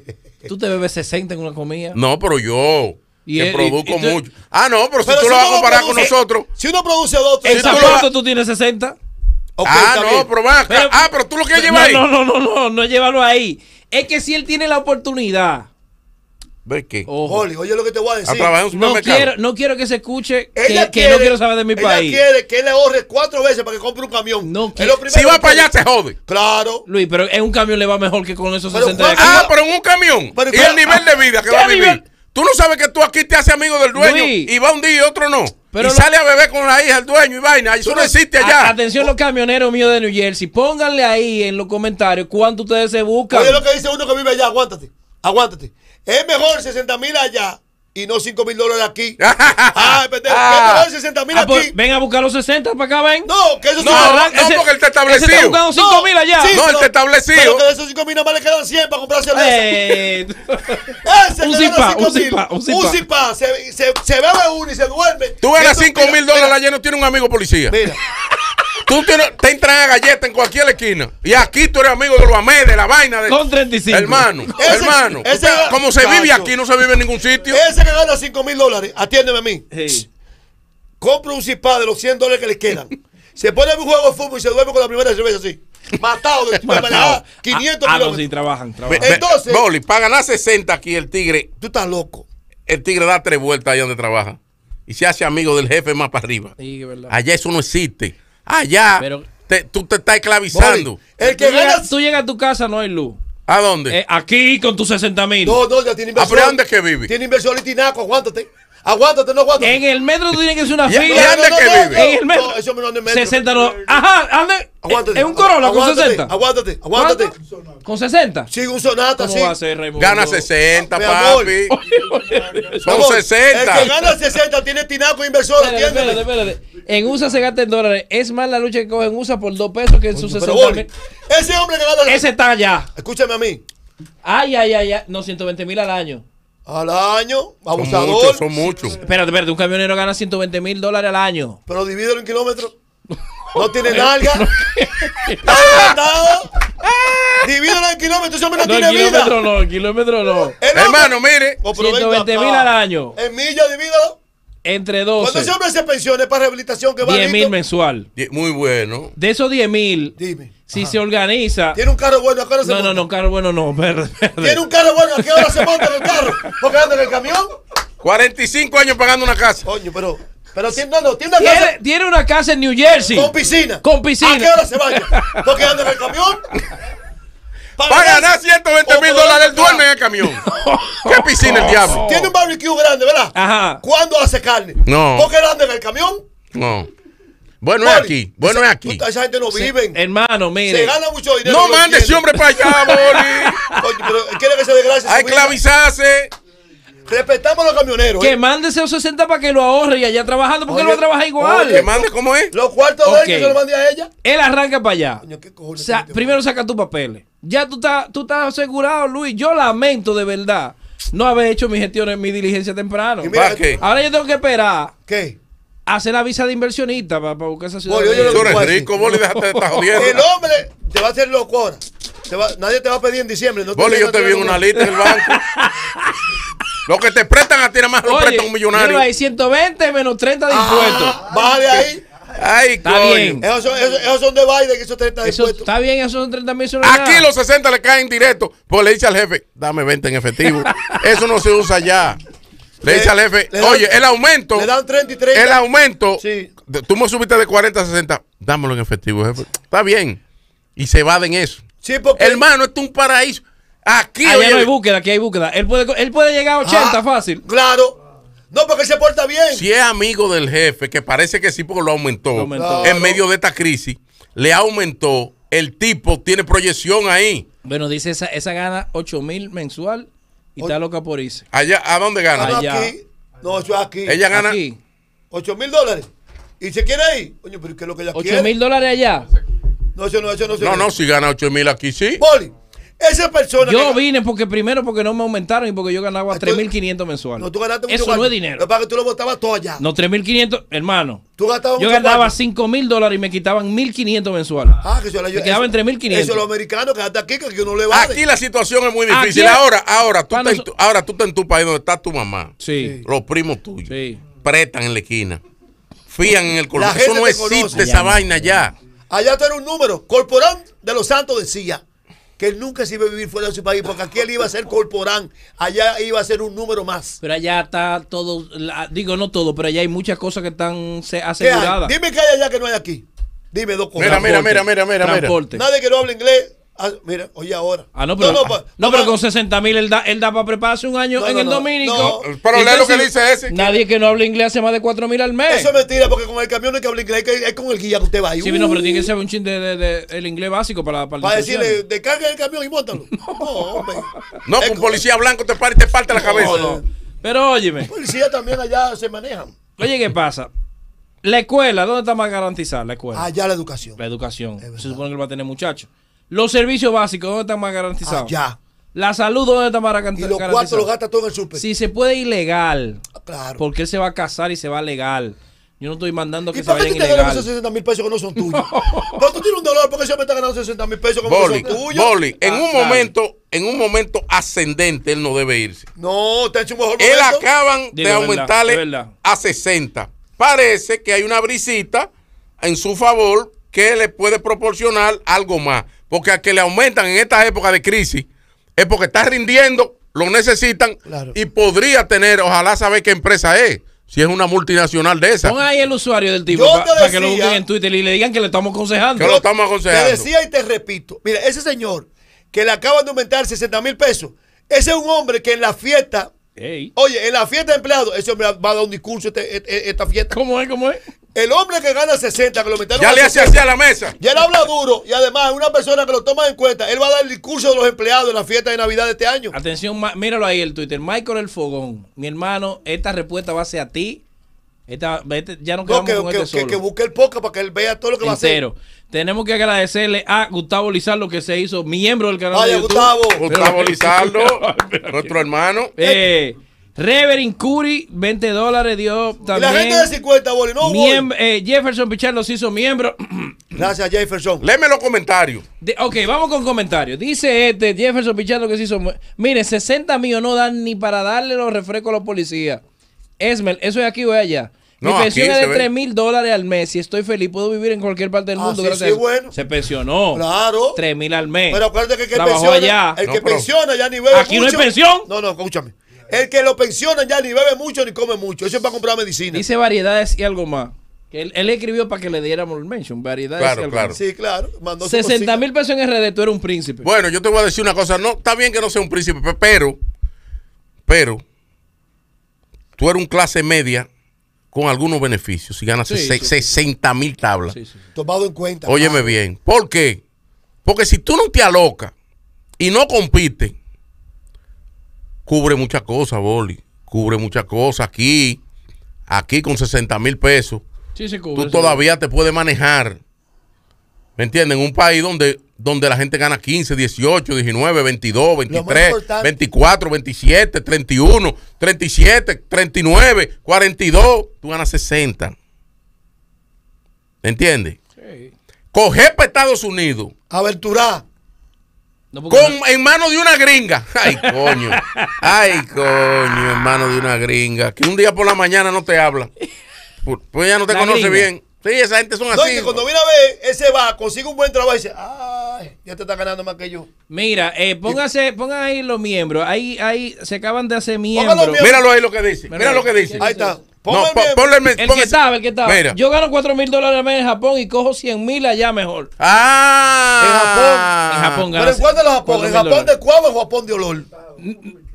Tú te bebes 60 en una comida. No, pero yo. Te que mucho. Ah, no, pero, si tú lo vas a comparar con nosotros. Si uno produce dos, tres. si tú, tú tienes 60. ah, no, pero, ah, pero tú lo quieres llevar ahí. No, no, no, no, no, no llévalo ahí. Es que si él tiene la oportunidad ¿Ves qué? oye lo que te voy a decir. A un No quiero, no quiero que se escuche que, que no quiero saber de mi país. Ella quiere que le ahorre cuatro veces para que compre un camión. No Si va para allá, se jode. Claro. Luis, pero en un camión le va mejor que con esos 60 aquí Ah, pero en un camión. y el nivel de ah, vida que va a vivir. Tú no sabes que tú aquí te haces amigo del dueño y va un día y otro no. y sale a beber con la hija, el dueño y vaina. eso no existe allá. atención, los camioneros míos de New Jersey. Pónganle ahí en los comentarios cuánto ustedes se buscan. Oye, lo que dice uno que vive allá, aguántate. Aguántate. Es mejor 60 mil allá y no 5 mil dólares aquí. Ah, Ay, pendejo, ah, mejor 60 mil ah, pues, aquí. ven a buscar los 60 para acá, ven. No, que eso no, no, porque él está establecido. Está buscando 5 no, mil allá. no, él está establecido. Pero que de esos 5 mil nada más le quedan 100 para comprarse cerveza. Eh. Ese un cipa, un sipa, un sipa. Un sipa se, se, se bebe uno y se duerme. Tú ganas 5 mil dólares allá y no tiene un amigo policía. Mira tú te entran a galleta en cualquier esquina. Y aquí tú eres amigo de los Amé de la vaina. De, Con 35. Hermano, hermano. como se vive aquí, no se vive en ningún sitio. Ese que gana 5 mil dólares, atiéndeme a mí. Sí. Compra un cipá de los 100 dólares que le quedan. se pone a un juego de fútbol y se duerme con la primera cerveza así. Matado de Matado. 500 ah, ah, no, sí, trabajan, Entonces, Boli, para ganar 60 aquí el Tigre. Tú estás loco. El Tigre da tres vueltas allá donde trabaja. Y se hace amigo del jefe más para arriba. Sí, verdad Allá eso no existe allá ah, Pero, tú te estás esclavizando. tú, llegas a tu casa, no hay luz. ¿A dónde? Eh, aquí con tus 60 mil. No, no, ya tiene ah, inversión. ¿A dónde es que vive? Tiene inversión y tinaco, aguántate. Aguántate, no aguántate. En el metro tú tienes que ser una fila. ¿Y vive? En el metro. eso me ando en metro. 60 no. Ajá, ande. Aguántate. Es un Corolla con 60. Aguántate, aguántate. ¿Con 60? Sí, un Sonata, sí. Va a ser, Raimundo? Gana 60, papi. Son 60. El que gana 60 tiene tinaco inversor, ¿entiendes? Espérate, espérate. En USA se gasta en dólares. Es más la lucha que coge en USA por 2 pesos que en sus 60 mil. Ese hombre que gana. Ese está allá. Escúchame a mí. Ay, ay, ay, ay. No, 120 mil al año. Al año, abusador. Son muchos, son muchos. Espérate, espérate, un camionero gana 120 mil dólares al año. Pero divídelo en kilómetros. No tiene nalga. Divídelo en kilómetros, no, tiene kilómetro vida. No, kilómetro no, kilómetro no. Hermano, mire. 120 mil al año. En millas, divídelo. Entre dos. Cuando se hombre se para rehabilitación, que va 10 mil mensual. Muy bueno. De esos 10 mil, Dime. si se organiza. ¿Tiene un carro bueno? ¿A qué hora se No, monta? no, no, carro bueno, no. verde, ¿Tiene un carro bueno? ¿A qué hora se monta en el carro? Porque anda en el camión. 45 años pagando una casa. Coño, pero. Pero tiene, no, no, tiene una casa tiene una casa en New Jersey. con piscina. Con piscina. ¿A qué hora se baña? Porque anda en el camión. Para, ganar 120 mil dólares, él duerme en el camión. ¿Qué piscina el diablo? Tiene un barbecue grande, ¿verdad? Ajá. ¿Cuándo hace carne? No. ¿Por qué grande en el camión? No. Bueno es aquí, bueno es aquí. Esa gente no vive. Hermano, mire. Se gana mucho dinero. No mande ese hombre para allá, Boli. Pero quiere que se desgracie. A esclavizarse. Respetamos a los camioneros. Que eh. mande esos 60 para que lo ahorre y allá trabajando, porque él va a trabajar igual. Oh, que mande cómo es. Los cuartos de él que se lo mande a ella. Él arranca para allá. o sea, este primero saca tus papeles. Ya tú estás, tú estás asegurado, Luis. Yo lamento de verdad no haber hecho mi gestión en mi diligencia temprano. Y ¿Qué? Ahora yo tengo que esperar. ¿Qué? Hacer la visa de inversionista para, buscar esa ciudad. Oye, de El hombre te va a hacer locura. nadie te va a pedir en diciembre. No yo te vi una lista en el banco. lo que te prestan a ti nada más lo prestan un millonario. Hay 120 menos 30 de impuestos. Baja ah, de ahí. Ay, está coño. bien. Esos son, esos, son, de Biden, esos 30 eso, Está bien, esos son 30 mil. Aquí los 60 le caen directo. Pues le dice al jefe, dame 20 en efectivo. eso no se usa ya. Le, dice al jefe, oye, el aumento. Le dan 30 El aumento. Sí. Tú me subiste de 40 a 60. Dámelo en efectivo, jefe. Está bien. Y se evaden eso. Sí, porque. Hermano, esto es un paraíso. Aquí, no hay búsqueda, aquí hay búsqueda. Él puede, él puede llegar a 80 fácil. Claro. No, porque se porta bien. Si es amigo del jefe, que parece que sí porque lo aumentó, en medio de esta crisis, le aumentó, el tipo tiene proyección ahí. Bueno, dice esa, esa gana 8 mil mensual y está loca por irse. Allá, ¿a dónde gana? Aquí. No, yo aquí. Ella gana aquí. 8 mil dólares. ¿Y se quiere ir? Oye, pero ¿qué es lo que ella quiere? 8 mil dólares allá. No, eso no, eso no No, no, si gana 8 mil aquí, sí. Poli esa persona. Yo vine porque primero porque no me aumentaron y porque yo ganaba 3.500 mensuales. No, tú Eso no es dinero. Lo para tú lo botabas todo No, 3.500, hermano. Yo ganaba 5.000 dólares y me quitaban 1.500 mensuales. Ah, que eso Me quedaban 3.500. Eso los americanos que hasta aquí, que uno le Vale. Aquí la situación es muy difícil. ahora, ahora, tú ah, estás, ahora tú estás en tu país donde está tu mamá. Sí. Los primos tuyos. Sí. en la esquina. Fían en el colegio Eso no existe esa vaina ya. Allá tú un número. Corporal de los Santos de Silla que él nunca se iba a vivir fuera de su país, porque aquí él iba a ser corporán, allá iba a ser un número más. Pero allá está todo, digo no todo, pero allá hay muchas cosas que están aseguradas. Dime qué hay allá que no hay aquí. Dime dos cosas. Mira, mira, mira, mira, mira, mira. Nadie que no hable inglés. Ah, mira, oye ahora. Ah, no, pero, no, pero con 60 mil él da, él da para prepararse un año en el dominico. Eh, pero lee lo que dice ese. Nadie que... no hable inglés hace más de 4 mil al mes. Eso es mentira, porque con el camión no hay que hablar inglés, es con el guía que usted va ahí. Sí, pero tiene que uh. ser un chin de, de, el inglés básico para Para, para decirle, descarga el camión y móntalo. no, hombre. No, con policía blanco te para te parte la cabeza. Pero óyeme. Policía también allá se manejan. Oye, ¿qué pasa? La escuela, ¿dónde está más garantizada la escuela? Allá la educación. La educación. Se supone que lo va a tener muchachos. Los servicios básicos, ¿dónde están más garantizados? ya. La salud, ¿dónde están más garantizados? Y los cuatro los gasta todo en el súper. Si se puede ilegal. Ah, claro. Porque él se va a casar y se va legal. Yo no estoy mandando que se vayan ilegal. ¿Y por qué te ganan 60 mil pesos que no son tuyos? qué tú tienes un dolor porque qué me está ganando 60 mil pesos que no son tuyos. Boli, en ah, un momento, en un momento ascendente él no debe irse. No, te ha hecho un mejor Él acaban de aumentarle a 60. Parece que hay una brisita en su favor que le puede proporcionar algo más. Porque a que le aumentan en estas épocas de crisis es porque está rindiendo, lo necesitan y podría tener, ojalá sabe qué empresa es. Si es una multinacional de esa. Pon ahí el usuario del tipo para que lo busquen en Twitter y le digan que le estamos aconsejando. Que lo estamos aconsejando. Te decía y te repito. Mira, ese señor que le acaban de aumentar 60 mil pesos, ese es un hombre que en la fiesta Oye, en la fiesta de empleados, ese hombre va a dar un discurso este, este, esta fiesta. ¿Cómo es? ¿Cómo es? El hombre que gana 60, que lo Ya le hace así a la mesa. Ya él habla duro y además una persona que lo toma en cuenta. Él va a dar el discurso de los empleados en la fiesta de Navidad de este año. Atención, míralo ahí el Twitter. Michael El Fogón, mi hermano, esta respuesta va a ser a ti ya no, queda este que, que, busque el podcast para que él vea todo lo que va a hacer. Tenemos que agradecerle a Gustavo Lizardo que se hizo miembro del canal. de YouTube. Gustavo. Gustavo Lizardo, nuestro hermano. Eh, Reverend Curry, 20 dólares dio también. Y la gente de 50 boli, eh, Jefferson Pichardo se hizo miembro. Gracias, Jefferson. Léeme los comentarios. ok, vamos con comentarios. Dice este Jefferson Pichardo que se hizo. Mire, 60 millones no dan ni para darle los refrescos a los policías. Esmer, eso es aquí o allá. Mi pensión es de 3 mil dólares al mes. Si estoy feliz, puedo vivir en cualquier parte del ah, mundo. sí, gracias. bueno. Se pensionó. Claro. 3 mil al mes. Pero acuérdate que el que pensiona, El que pensiona ya ni bebe mucho. Aquí no hay pensión. No, no, escúchame. El que lo pensiona ya ni bebe mucho ni come mucho. Eso es para comprar medicina. Dice variedades y algo más. él, escribió para que le diéramos el mention. Variedades claro, y algo claro. más. Sí, claro. 60 mil pesos en RD. Tú eres un príncipe. Bueno, yo te voy a decir una cosa. No, está bien que no sea un príncipe, pero. Pero tú eres un clase media con algunos beneficios y ganas 60 mil tablas. Tomado en cuenta. Óyeme bien. ¿Por qué? Porque si tú no te alocas y no compites, cubre muchas cosas, Boli. Cubre muchas cosas. Aquí, aquí con 60 mil pesos, cubre, tú todavía te puedes manejar. ¿Me En Un país donde donde la gente gana 15, 18, 19, 22, 23, 24, 27, 31, 37, 39, 42, tú ganas 60. ¿Entiendes? Sí. Coger para Estados Unidos. Aventurá. con, En mano de una gringa. Ay, coño. Ay, coño, en manos de una gringa. Que un día por la mañana no te habla. Pues ya pues no te conoce bien. Sí, esa gente son no, así. que cuando viene a ver, ese va, consigue un buen trabajo y dice, ay, ya te está ganando más que yo. Mira, eh, póngase, pongan ahí los miembros. Ahí, ahí se acaban de hacer miembros. Míralo ahí lo que dice. Mira lo que dice. Ahí está. No, ponle, ponle, ponle, el que estaba, el que estaba. Mira. Yo gano 4 mil dólares al mes en Japón y cojo 100 mil allá mejor. Ah. En Japón. En Japón gano. Pero de los Japón? ¿En Japón de cuava es Japón de olor?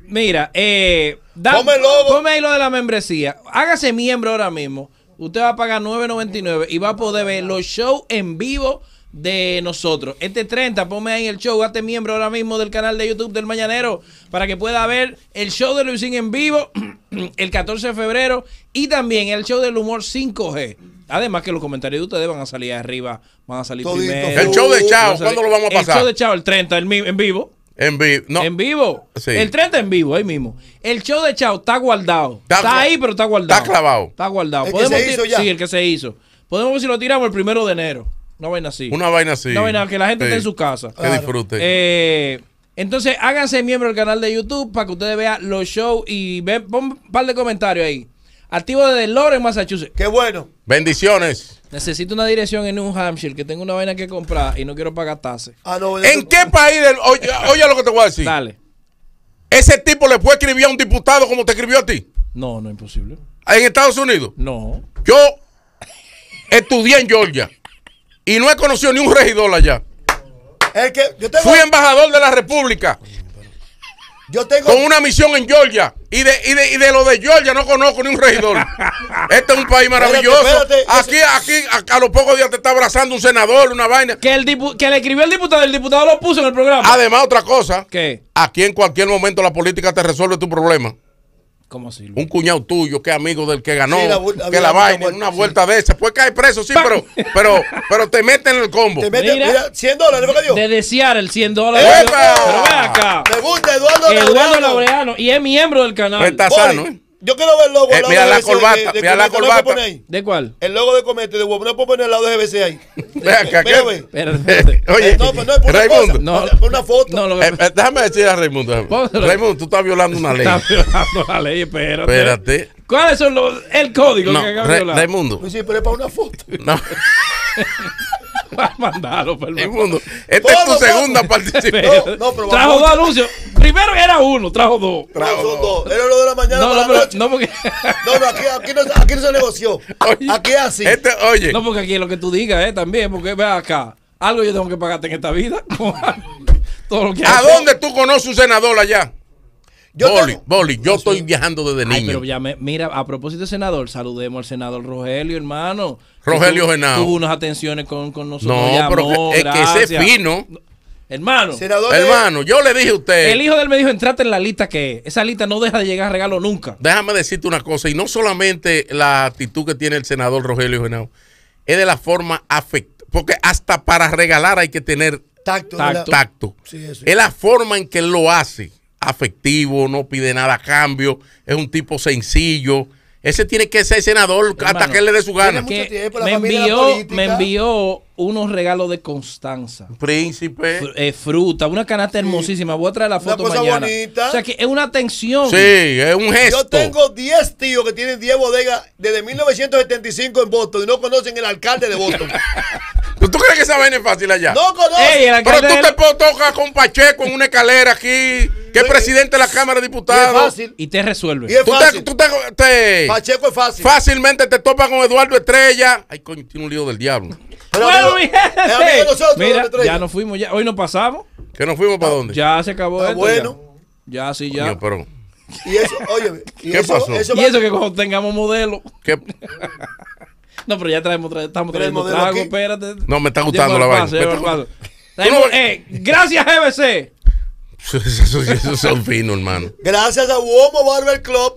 Mira, eh, da, ahí lo de la membresía. Hágase miembro ahora mismo. Usted va a pagar 9.99 y va a poder ver los shows en vivo de nosotros. Este 30, ponme ahí el show, hazte miembro ahora mismo del canal de YouTube del Mañanero para que pueda ver el show de Luisín en vivo el 14 de febrero y también el show del humor 5G. Además que los comentarios de ustedes van a salir arriba, van a salir primero. El show de Chao, ¿cuándo lo vamos a pasar? El show de Chao el 30 en vivo. En, en vivo. El 30 en vivo, ahí mismo. El show de Chao está guardado. Está, ahí, pero está guardado. Está clavado. Está guardado. que se hizo ya. Sí, el que se hizo. Podemos ver si lo tiramos el primero de enero. Una vaina así. Una vaina así. que la gente esté en su casa. Que disfrute. Eh, entonces, háganse miembro del canal de YouTube para que ustedes vean los shows y ven, pon un par de comentarios ahí. Activo desde Lorenz, Massachusetts. Qué bueno. Bendiciones. Necesito una dirección en New Hampshire que tengo una vaina que comprar y no quiero pagar tasas. Ah, ¿En qué país? oye, lo que te voy a decir. Dale. ¿Ese tipo le puede escribir a un diputado como te escribió a ti? No, no es imposible. ¿En Estados Unidos? No. Yo estudié en Georgia y no he conocido ni un regidor allá. Es que Fui embajador de la República con una misión en Georgia. Y de, y, de, lo de Georgia no conozco ni un regidor. este es un país maravilloso. Aquí, aquí, a, los pocos días te está abrazando un senador, una vaina. Que, el que le escribió el diputado, el diputado lo puso en el programa. Además, otra cosa. ¿Qué? Aquí en cualquier momento la política te resuelve tu problema. ¿Cómo así? Luis? Un cuñado tuyo que es amigo del que ganó, sí, la, que la vaina, una vuelta sí. de esa. Puede caer preso, sí, pero, pero, pero te meten en el combo. Te meten, mira, mira, 100 dólares, ¿no que dio? De desear el 100 dólares. Pero ven acá. Me gusta Eduardo Laureano. Eduardo Laureano y es miembro del canal. Pues está sano, ¿eh? Yo quiero ver el logo. Eh, mira la corbata, de, mira la corbata. ¿De cuál? El logo de Comete de No puedo poner el lado de GBC ahí. Ve acá, Oye, no, no, Una no, foto. No, lo eh, eh, déjame decir a Raimundo. Raimundo, tú estás violando una ley. Estás violando la ley, espérate. Espérate. ¿Cuáles son los, el código que de violar? Raimundo. Pues sí, pero es para una foto. No. Mandarlo, Raimundo, esta es tu segunda participación. trajo dos anuncios. Primero era uno, trajo dos. Trajo dos. Era lo de la mañana. no, pero no, porque. No, aquí, no, se negoció. aquí así. Este, no, porque aquí lo que tú digas, eh, también. Porque ve acá. Algo yo tengo que pagarte en esta vida. ¿A dónde tú conoces un senador allá? Boli, Boli, yo estoy viajando desde Ay, niño. mira, a propósito de senador, saludemos al senador Rogelio, hermano. Rogelio Genao. Tuvo unas atenciones con, nosotros. No, pero es que ese fino. Hermano. hermano, yo le dije a usted. El hijo del medio me entrate en la lista que esa lista no deja de llegar a regalo nunca. Déjame decirte una cosa, y no solamente la actitud que tiene el senador Rogelio Genao, es de la forma afecta. Porque hasta para regalar hay que tener tacto. tacto. Es la forma en que él lo hace. Afectivo, no pide nada a cambio, es un tipo sencillo ese tiene que ser senador hasta que él le dé su gana. me, envió, me envió unos regalos de Constanza. Príncipe. Eh, fruta, una canasta hermosísima. Voy a traer la foto O sea que es una atención. Sí, es un gesto. Yo tengo 10 tíos que tienen 10 bodegas desde 1975 en Boston y no conocen el alcalde de Boston. ¿Tú crees que esa vaina es fácil allá? No, no. Pero tú te la... tocas con Pacheco en una escalera aquí, que es presidente de la Cámara de Diputados. Y te resuelve. Pacheco es fácil. Fácilmente te topas con Eduardo Estrella. Ay, coño, tiene un lío del diablo. bueno, mi gente. Mira, ya nos fuimos, ya. Hoy nos pasamos. ¿Que nos fuimos para dónde? Ya se acabó. Ah, el bueno. Ya, sí, ya. pero... Y eso, oye, ¿qué pasó? y eso que cuando tengamos modelo. ¿Qué? No, pero ya traemos, estamos trayendo trago, espérate. No, me está gustando la vaina. gracias eh, gracias, GBC. Esos son finos, hermano. Gracias a Womo Barber Club.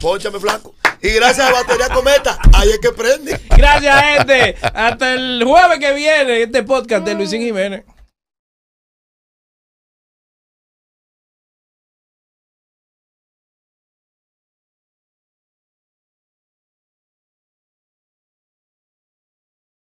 ponchame flaco. Y gracias a Batería Cometa. Ahí es que prende. Gracias, gente. Hasta el jueves que viene este podcast de Luisín Jiménez.